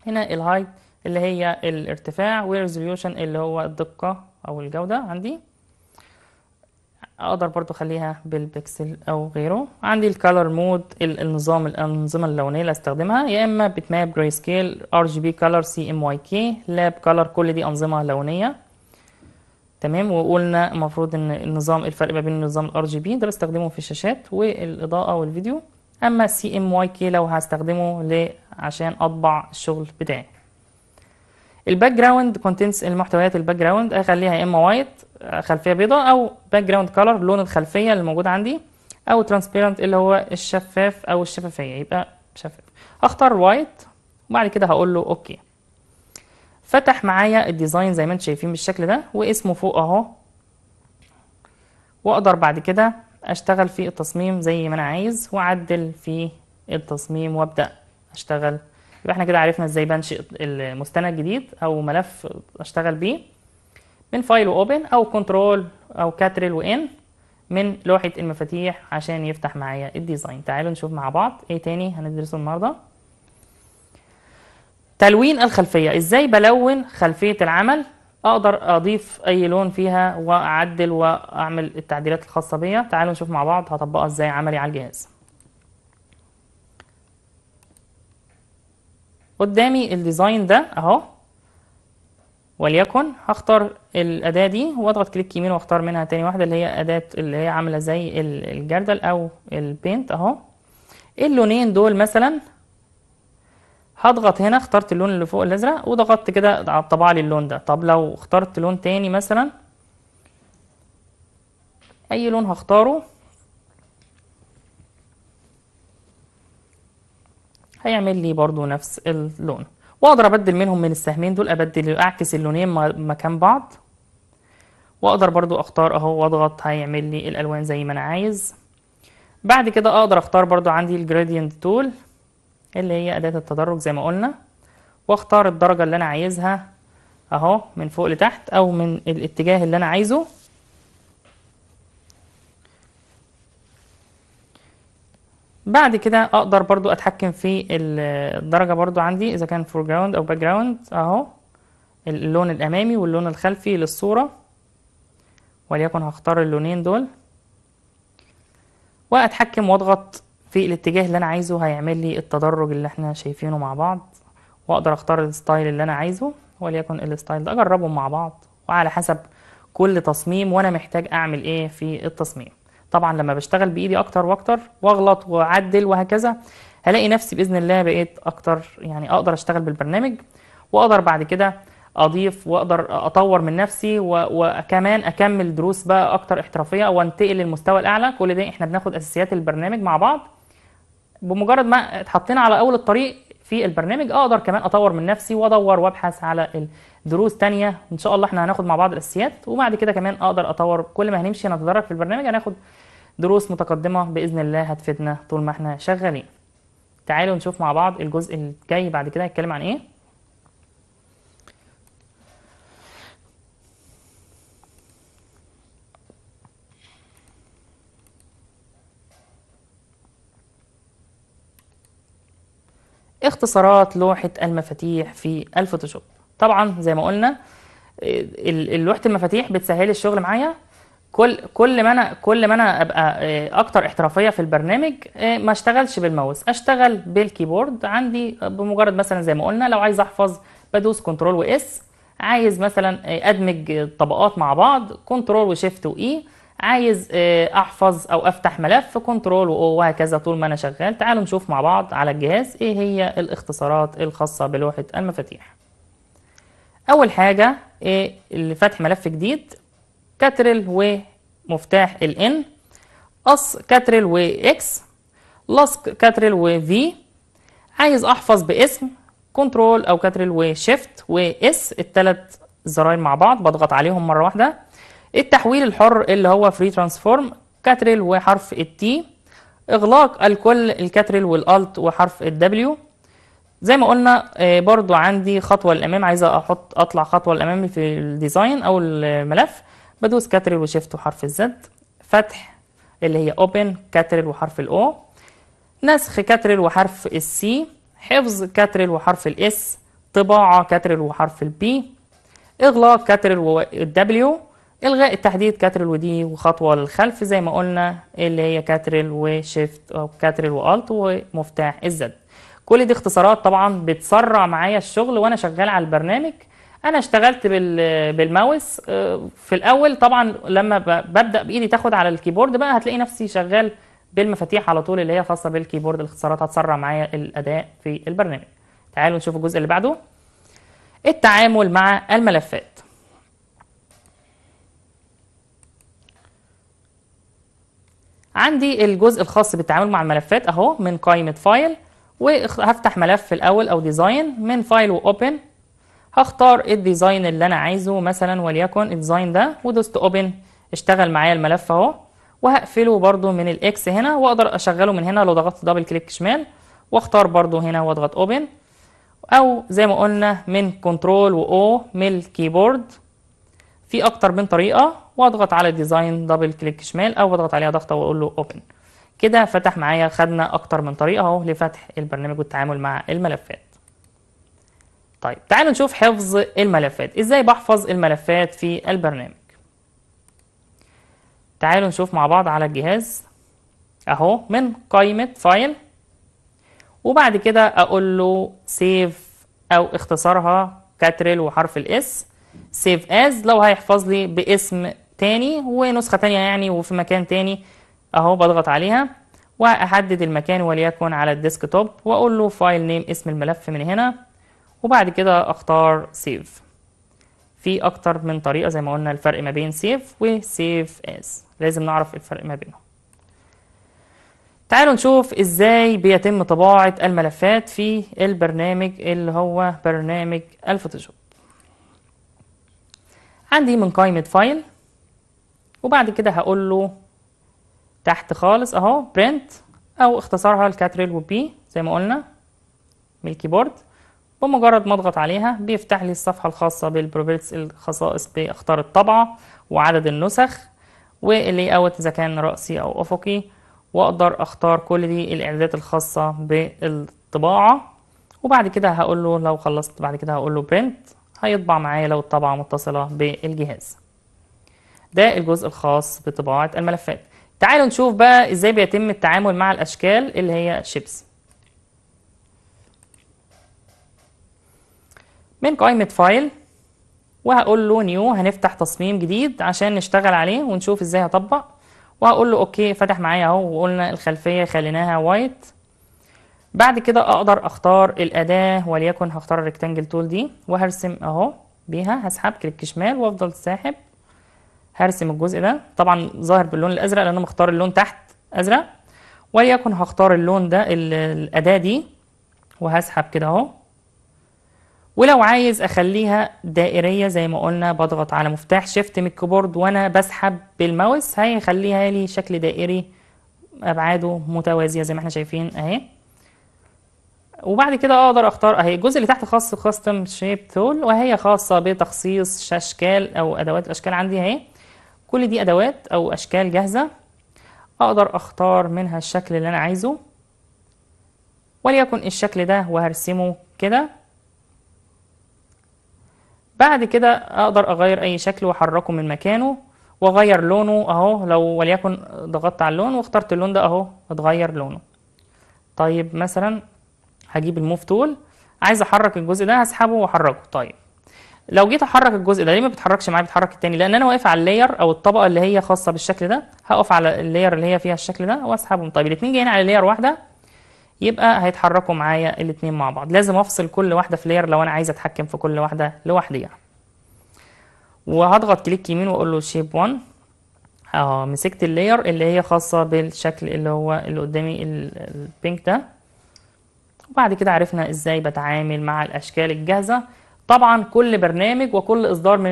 هنا الهايت اللي هي الارتفاع والريزوليوشن اللي هو الدقة أو الجودة عندي أقدر برضو أخليها بالبكسل أو غيره عندي الكالر مود النظام الأنظمة اللونية اللي أستخدمها يا إما بتماب جراي سكيل ار جي بي كالر سي ام واي كي لاب كالر كل دي أنظمة لونية تمام وقلنا المفروض ان النظام الفرق ما بين النظام الار جي بي ده بستخدمه في الشاشات والاضاءه والفيديو اما سي ام واي كي لو هستخدمه عشان اطبع الشغل بتاعي الباك جراوند كونتنتس المحتويات الباك جراوند اخليها آه، يا اما وايت آه، خلفيه بيضاء او باك جراوند كلر لون الخلفيه اللي موجود عندي او ترانسبيرنت اللي هو الشفاف او الشفافيه يبقى شفاف اختار وايت وبعد كده هقول له اوكي فتح معايا الديزاين زي ما انتم شايفين بالشكل ده واسمه فوق اهو واقدر بعد كده اشتغل في التصميم زي ما انا عايز واعدل في التصميم وابدا اشتغل يبقى احنا كده عرفنا ازاي بنشئ المستند الجديد او ملف اشتغل بيه من فايل واوبن او كنترول او كاترل وان من لوحه المفاتيح عشان يفتح معايا الديزاين تعالوا نشوف مع بعض ايه تاني هندرسه النهارده تلوين الخلفيه ازاي بلون خلفيه العمل اقدر اضيف اي لون فيها واعدل واعمل التعديلات الخاصه بيا تعالوا نشوف مع بعض هطبقها ازاي عملي على الجهاز قدامي الديزاين ده اهو وليكن هختار الاداه دي واضغط كليك يمين واختار منها تاني واحده اللي هي اداه اللي هي عامله زي الجردل او البينت اهو اللونين دول مثلا هضغط هنا اخترت اللون اللي فوق الازرق وضغطت كده طبع لي اللون ده طب لو اخترت لون تاني مثلا اي لون هختاره هيعمل لي برضو نفس اللون واقدر ابدل منهم من السهمين دول ابدل اعكس اللونين مكان بعض واقدر برضو اختار اهو واضغط هيعمل لي الالوان زي ما انا عايز بعد كده اقدر اختار برضو عندي الجريدينت تول اللي هي اداه التدرج زي ما قلنا واختار الدرجه اللي انا عايزها اهو من فوق لتحت او من الاتجاه اللي انا عايزه بعد كده اقدر برضو اتحكم في الدرجه برضو عندي اذا كان فور جراوند او باك جراوند اهو اللون الامامي واللون الخلفي للصوره وليكن هختار اللونين دول واتحكم واضغط في الاتجاه اللي انا عايزه هيعمل لي التدرج اللي احنا شايفينه مع بعض واقدر اختار الستايل اللي انا عايزه وليكن الستايل ده اجربهم مع بعض وعلى حسب كل تصميم وانا محتاج اعمل ايه في التصميم طبعا لما بشتغل بايدي اكتر واكتر واغلط واعدل وهكذا هلاقي نفسي باذن الله بقيت اكتر يعني اقدر اشتغل بالبرنامج واقدر بعد كده اضيف واقدر اطور من نفسي وكمان اكمل دروس بقى اكتر احترافيه وانتقل للمستوى الاعلى كل ده احنا بناخد اساسيات البرنامج مع بعض بمجرد ما اتحطينا على اول الطريق في البرنامج اقدر كمان اطور من نفسي وادور وابحث على دروس تانية ان شاء الله احنا هناخد مع بعض الاساسيات وبعد كده كمان اقدر اطور كل ما هنمشي نتدرج في البرنامج هناخد دروس متقدمة بإذن الله هتفيدنا طول ما احنا شغالين تعالوا نشوف مع بعض الجزء الجاي بعد كده هيتكلم عن ايه اختصارات لوحة المفاتيح في الفوتوشوب طبعا زي ما قلنا لوحة المفاتيح بتسهل الشغل معايا كل كل ما انا كل ما انا ابقى آه، اكتر احترافيه في البرنامج آه، ما اشتغلش بالماوس اشتغل بالكيبورد عندي آه، بمجرد مثلا زي ما قلنا لو عايز احفظ بدوس كنترول واس عايز مثلا ادمج طبقات مع بعض كنترول وشيفت واي عايز احفظ او افتح ملف كنترول واو وهكذا طول ما انا شغال تعالوا نشوف مع بعض على الجهاز ايه هي الاختصارات الخاصه بلوحه المفاتيح اول حاجه إيه فتح ملف جديد كاترل ومفتاح ال N قص كاترل وإكس لصق كاترل وفي عايز أحفظ باسم كنترول أو كاترل وشيفت وإس التلات زراير مع بعض بضغط عليهم مرة واحدة التحويل الحر اللي هو فري ترانسفورم كاترل وحرف T إغلاق الكل الكاترل والألت وحرف الدبليو زي ما قلنا آه، برضو عندي خطوة للأمام عايز أحط أطلع خطوة للأمام في الديزاين أو الملف بدوس كاتريل وشيفت وحرف الزد فتح اللي هي اوبن كاتريل وحرف الاو نسخ كاتريل وحرف السي حفظ كاتريل وحرف الاس طباعة كاتريل وحرف البي اغلاق كاتريل والدبليو الغاء التحديد كاتريل ودي وخطوة للخلف زي ما قلنا اللي هي كاتريل وشيفت او كاتريل والت ومفتاح الزد كل دي اختصارات طبعا بتسرع معايا الشغل وانا شغال على البرنامج انا اشتغلت بالماوس آه، في الاول طبعا لما ببدا بايدي تاخد على الكيبورد بقى هتلاقي نفسي شغال بالمفاتيح على طول اللي هي خاصه بالكيبورد الاختصارات هتسرع معايا الاداء في البرنامج تعالوا نشوف الجزء اللي بعده التعامل مع الملفات عندي الجزء الخاص بالتعامل مع الملفات اهو من قائمه فايل وهفتح ملف الاول او ديزاين من فايل واوبن هختار الديزاين اللي انا عايزه مثلا وليكن الديزاين ده ودوست اوبن اشتغل معايا الملف اهو وهقفله برده من الاكس هنا واقدر اشغله من هنا لو ضغطت دبل كليك شمال واختار برده هنا واضغط اوبن او زي ما قلنا من كنترول واو من الكيبورد في اكتر من طريقه واضغط على الديزاين دبل كليك شمال او اضغط عليها ضغطه واقول له اوبن كده فتح معايا خدنا اكتر من طريقه اهو لفتح البرنامج والتعامل مع الملفات طيب تعالوا نشوف حفظ الملفات ازاي بحفظ الملفات في البرنامج تعالوا نشوف مع بعض على الجهاز اهو من قائمة فايل وبعد كده اقول له سيف او اختصارها كاتريل وحرف الاس سيف از لو هيحفظ لي باسم تاني ونسخة تانية يعني وفي مكان تاني اهو بضغط عليها وأحدد المكان وليكن على الديسك توب وأقول له فايل نيم اسم الملف من هنا وبعد كده اختار سيف في اكتر من طريقه زي ما قلنا الفرق ما بين سيف وسيف اس لازم نعرف الفرق ما بينهم تعالوا نشوف ازاي بيتم طباعه الملفات في البرنامج اللي هو برنامج الفوتوشوب عندي من قائمه فايل وبعد كده هقول له تحت خالص اهو برنت او اختصارها الكاتريل وبي زي ما قلنا من الكيبورد بمجرد ما اضغط عليها بيفتح لي الصفحة الخاصة بالبروبرتس الخصائص باختار الطبعة وعدد النسخ واللي اوت اذا كان رأسي او افقي واقدر اختار كل دي الاعدادات الخاصة بالطباعة وبعد كده هقول له لو خلصت بعد كده هقول له برنت هيطبع معايا لو الطبعة متصلة بالجهاز ده الجزء الخاص بطباعة الملفات تعالوا نشوف بقى ازاي بيتم التعامل مع الاشكال اللي هي شيبس من قائمة فايل وهقول له نيو هنفتح تصميم جديد عشان نشتغل عليه ونشوف ازاي هطبق وهقول له اوكي فتح معايا اهو وقلنا الخلفية خليناها وايت بعد كده اقدر اختار الاداة وليكن هختار الريكتانجل تول دي وهرسم اهو بيها هسحب كليك شمال وافضل ساحب هرسم الجزء ده طبعا ظاهر باللون الازرق لان انا مختار اللون تحت ازرق وليكن هختار اللون ده الاداة دي وهسحب كده اهو ولو عايز اخليها دائريه زي ما قلنا بضغط على مفتاح شيفت من الكيبورد وانا بسحب بالماوس هيخليها لي شكل دائري ابعاده متوازيه زي ما احنا شايفين اهي وبعد كده اقدر اختار اهي الجزء اللي تحت خاص بكاستم شيب تول وهي خاصه بتخصيص اشكال او ادوات الاشكال عندي اهي كل دي ادوات او اشكال جاهزه اقدر اختار منها الشكل اللي انا عايزه وليكن الشكل ده وهرسمه كده بعد كده اقدر اغير اي شكل واحركه من مكانه واغير لونه اهو لو وليكن ضغطت على اللون واخترت اللون ده اهو اتغير لونه طيب مثلا هجيب الموف تول عايز احرك الجزء ده هسحبه واحركه طيب لو جيت احرك الجزء ده ليه ما بيتحركش معايا بيتحرك التاني لان انا واقف على اللاير او الطبقه اللي هي خاصه بالشكل ده هقف على اللاير اللي هي فيها الشكل ده واسحبهم طيب الاثنين جايين على لاير واحده يبقى هيتحركوا معايا الاثنين مع بعض لازم افصل كل واحده في لير لو انا عايز اتحكم في كل واحده لوحديها يعني. وهضغط كليك يمين واقول له شيب 1 اه مسكت اللاير اللي هي خاصه بالشكل اللي هو اللي قدامي البينك ده وبعد كده عرفنا ازاي بتعامل مع الاشكال الجاهزه طبعا كل برنامج وكل اصدار من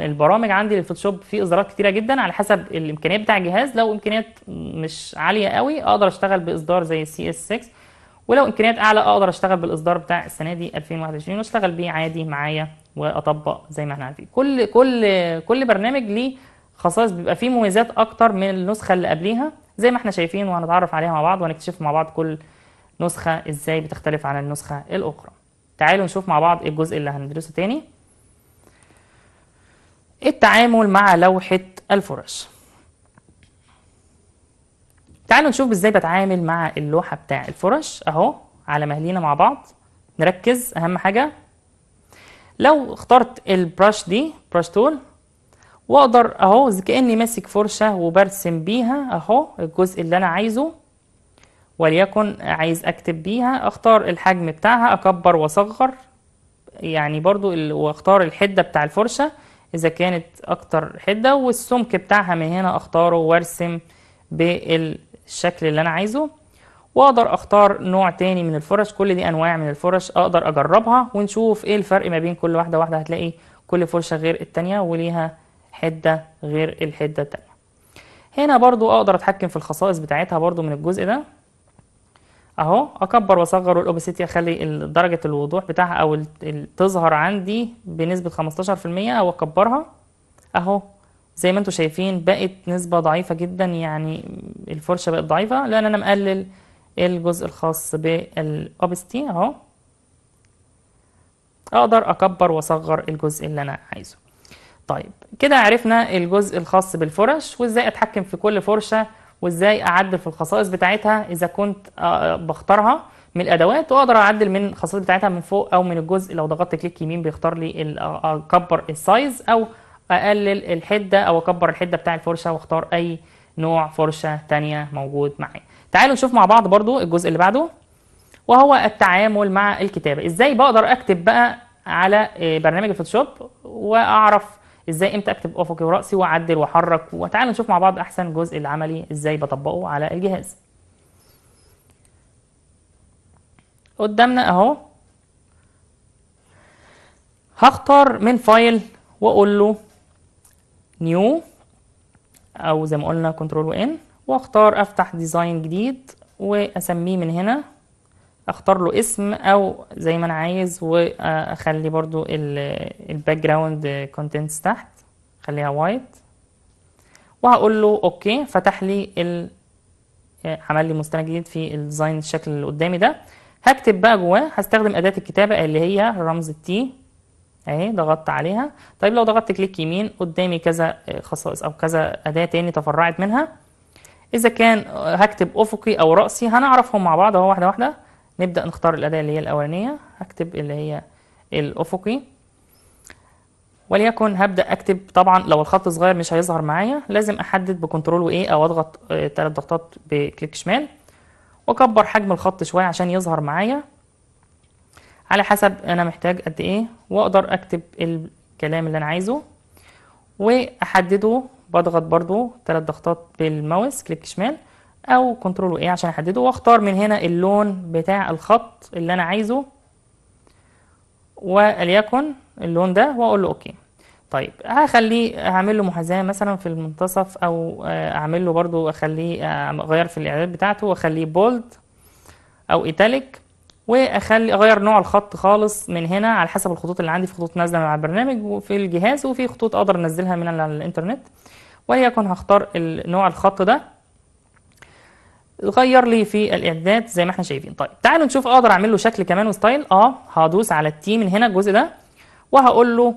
البرامج عندي للفوتوشوب فيه اصدارات كتيره جدا على حسب الامكانيات بتاع الجهاز لو امكانيات مش عاليه قوي اقدر اشتغل باصدار زي سي اس 6 ولو امكانيات اعلى اقدر اشتغل بالاصدار بتاع السنه دي 2021 واشتغل بيه عادي معايا واطبق زي ما احنا عارفين كل كل كل برنامج ليه خصائص بيبقى فيه مميزات اكتر من النسخه اللي قبليها زي ما احنا شايفين وهنتعرف عليها مع بعض وهنكتشف مع بعض كل نسخه ازاي بتختلف عن النسخه الاخرى تعالوا نشوف مع بعض الجزء اللي هندرسه تاني التعامل مع لوحه الفرش تعالوا نشوف ازاي بتعامل مع اللوحه بتاع الفرش اهو على مهلينا مع بعض نركز اهم حاجه لو اخترت البرش دي برش تول واقدر اهو كاني ماسك فرشه وبرسم بيها اهو الجزء اللي انا عايزه وليكن عايز اكتب بيها اختار الحجم بتاعها اكبر واصغر يعني برضو ال... واختار الحده بتاع الفرشه اذا كانت اكتر حده والسمك بتاعها من هنا اختاره وارسم بال الشكل اللي انا عايزه واقدر اختار نوع تاني من الفرش كل دي انواع من الفرش اقدر اجربها ونشوف ايه الفرق ما بين كل واحده واحده هتلاقي كل فرشه غير التانيه وليها حده غير الحده التانيه هنا برضو اقدر اتحكم في الخصائص بتاعتها برضو من الجزء ده اهو اكبر واصغر الاوبسيتي اخلي درجه الوضوح بتاعها او تظهر عندي بنسبه 15% او اكبرها اهو زي ما انتم شايفين بقت نسبة ضعيفة جدا يعني الفرشة بقت ضعيفة لأن أنا مقلل الجزء الخاص بالأوبستي أهو أقدر أكبر وأصغر الجزء اللي أنا عايزه طيب كده عرفنا الجزء الخاص بالفرش وإزاي أتحكم في كل فرشة وإزاي أعدل في الخصائص بتاعتها إذا كنت آه، بختارها من الادوات واقدر اعدل من الخصائص بتاعتها من فوق او من الجزء لو ضغطت كليك يمين بيختار لي آه، آه، اكبر السايز او اقلل الحده او اكبر الحده بتاع الفرشه واختار اي نوع فرشه تانية موجود معايا تعالوا نشوف مع بعض برضو الجزء اللي بعده وهو التعامل مع الكتابه ازاي بقدر اكتب بقى على آه، برنامج الفوتوشوب واعرف ازاي امتى اكتب افقي وراسي واعدل واحرك وتعالوا نشوف مع بعض احسن جزء العملي ازاي بطبقه على الجهاز قدامنا اهو هختار من فايل واقول له نيو او زي ما قلنا كنترول وان واختار افتح ديزاين جديد واسميه من هنا اختار له اسم او زي ما انا عايز واخلي برضو الباك جراوند كونتنتس تحت خليها وايت وهقول له اوكي فتح لي ال... عمل لي مستند جديد في الديزاين الشكل اللي قدامي ده هكتب بقى جواه هستخدم اداه الكتابه اللي هي رمز التي اهي ضغطت عليها طيب لو ضغطت كليك يمين قدامي كذا آه، خصائص او كذا اداه تاني تفرعت منها اذا كان هكتب افقي او راسي هنعرفهم مع بعض اهو واحده واحده نبدا نختار الاداه اللي هي الاولانيه هكتب اللي هي الافقي وليكن هبدا اكتب طبعا لو الخط صغير مش هيظهر معايا لازم احدد بكنترول وايه او اضغط ثلاث آه، ضغطات بكليك شمال واكبر حجم الخط شويه عشان يظهر معايا على حسب انا محتاج قد ايه واقدر اكتب الكلام اللي انا عايزه واحدده بضغط برضو ثلاث ضغطات بالماوس كليك شمال او كنترول ايه عشان احدده واختار من هنا اللون بتاع الخط اللي انا عايزه وليكن اللون ده واقول له اوكي طيب هخليه هعمل له محاذاه مثلا في المنتصف او اعمل له برضو اخليه اغير في الاعداد بتاعته واخليه بولد او ايتاليك واخلي اغير نوع الخط خالص من هنا على حسب الخطوط اللي عندي في خطوط نازله مع البرنامج وفي الجهاز وفي خطوط اقدر انزلها من على الانترنت وليكن هختار نوع الخط ده غير لي في الاعداد زي ما احنا شايفين طيب تعالوا نشوف اقدر اعمل له شكل كمان وستايل اه هدوس على التي من هنا الجزء ده وهقول له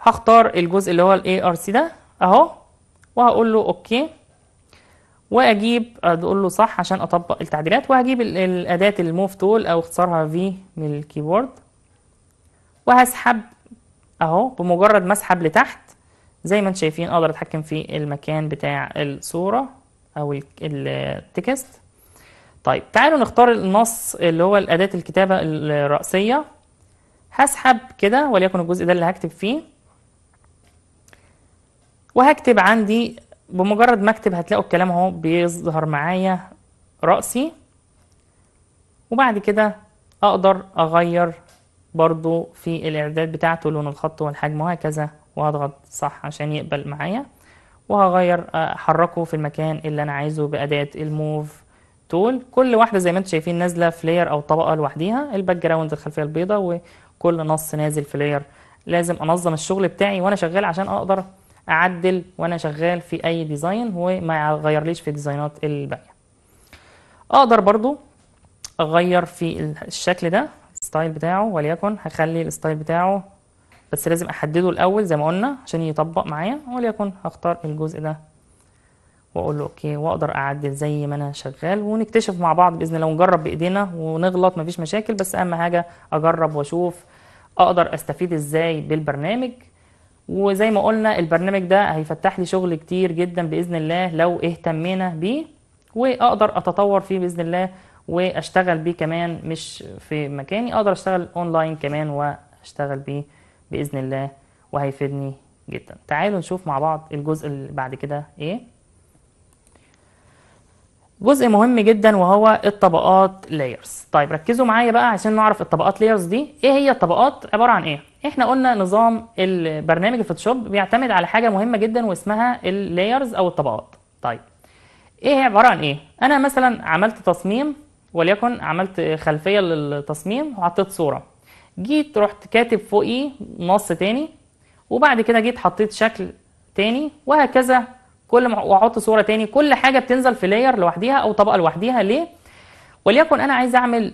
هختار الجزء اللي هو الاي ار سي ده اهو وهقول له اوكي واجيب اقول له صح عشان اطبق التعديلات وهجيب الاداه الموف تول او اختصارها في من الكيبورد وهسحب اهو بمجرد ما اسحب لتحت زي ما انتم شايفين اقدر اتحكم في المكان بتاع الصوره او التكست طيب تعالوا نختار النص اللي هو اداه الكتابه الرئيسيه هسحب كده وليكن الجزء ده اللي هكتب فيه وهكتب عندي بمجرد ما اكتب هتلاقوا الكلام اهو بيظهر معايا رأسي وبعد كده اقدر اغير برضو في الاعداد بتاعته لون الخط والحجم وهكذا وهضغط صح عشان يقبل معايا وهغير احركه في المكان اللي انا عايزه باداه الموف تول كل واحده زي ما انتم شايفين نازله في لاير او طبقه لوحديها الباك جراوند الخلفيه البيضاء وكل نص نازل في لاير لازم انظم الشغل بتاعي وانا شغال عشان اقدر اعدل وانا شغال في اي ديزاين وما يغيرليش في الديزاينات الباقيه اقدر برضو اغير في الشكل ده الستايل بتاعه وليكن هخلي الستايل بتاعه بس لازم احدده الاول زي ما قلنا عشان يطبق معايا وليكن هختار الجزء ده واقول له اوكي واقدر اعدل زي ما انا شغال ونكتشف مع بعض باذن الله ونجرب بايدينا ونغلط مفيش مشاكل بس اهم حاجه اجرب واشوف اقدر استفيد ازاي بالبرنامج وزي ما قلنا البرنامج ده هيفتح لي شغل كتير جدا باذن الله لو اهتمينا بيه واقدر اتطور فيه باذن الله واشتغل بيه كمان مش في مكاني اقدر اشتغل اونلاين كمان واشتغل بيه باذن الله وهيفيدني جدا تعالوا نشوف مع بعض الجزء اللي بعد كده ايه جزء مهم جدا وهو الطبقات لايرز طيب ركزوا معايا بقى عشان نعرف الطبقات لايرز دي ايه هي الطبقات عباره عن ايه احنا قلنا نظام البرنامج الفوتوشوب بيعتمد على حاجه مهمه جدا واسمها اللايرز او الطبقات طيب ايه هي عباره عن ايه انا مثلا عملت تصميم وليكن عملت خلفيه للتصميم وحطيت صوره جيت رحت كاتب فوقي نص تاني وبعد كده جيت حطيت شكل تاني وهكذا كل ما واحط صوره تاني كل حاجه بتنزل في لاير لوحديها او طبقه لوحديها ليه وليكن انا عايز اعمل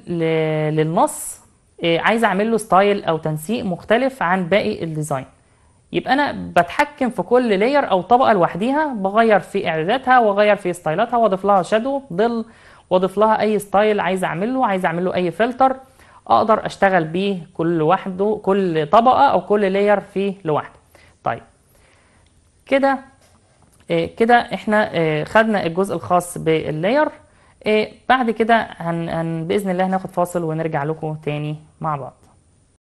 للنص آه، عايز اعمل له ستايل او تنسيق مختلف عن باقي الديزاين يبقى انا بتحكم في كل لاير او طبقه لوحديها بغير في اعداداتها واغير في ستايلاتها واضيف لها شادو ظل واضيف لها اي ستايل عايز اعمله عايز اعمل له اي فلتر اقدر اشتغل بيه كل وحده كل طبقه او كل لاير فيه لوحده طيب كده آه، كده احنا آه، خدنا الجزء الخاص باللاير آه، بعد كده هن... باذن الله هناخد فاصل ونرجع لكم تاني مع بعض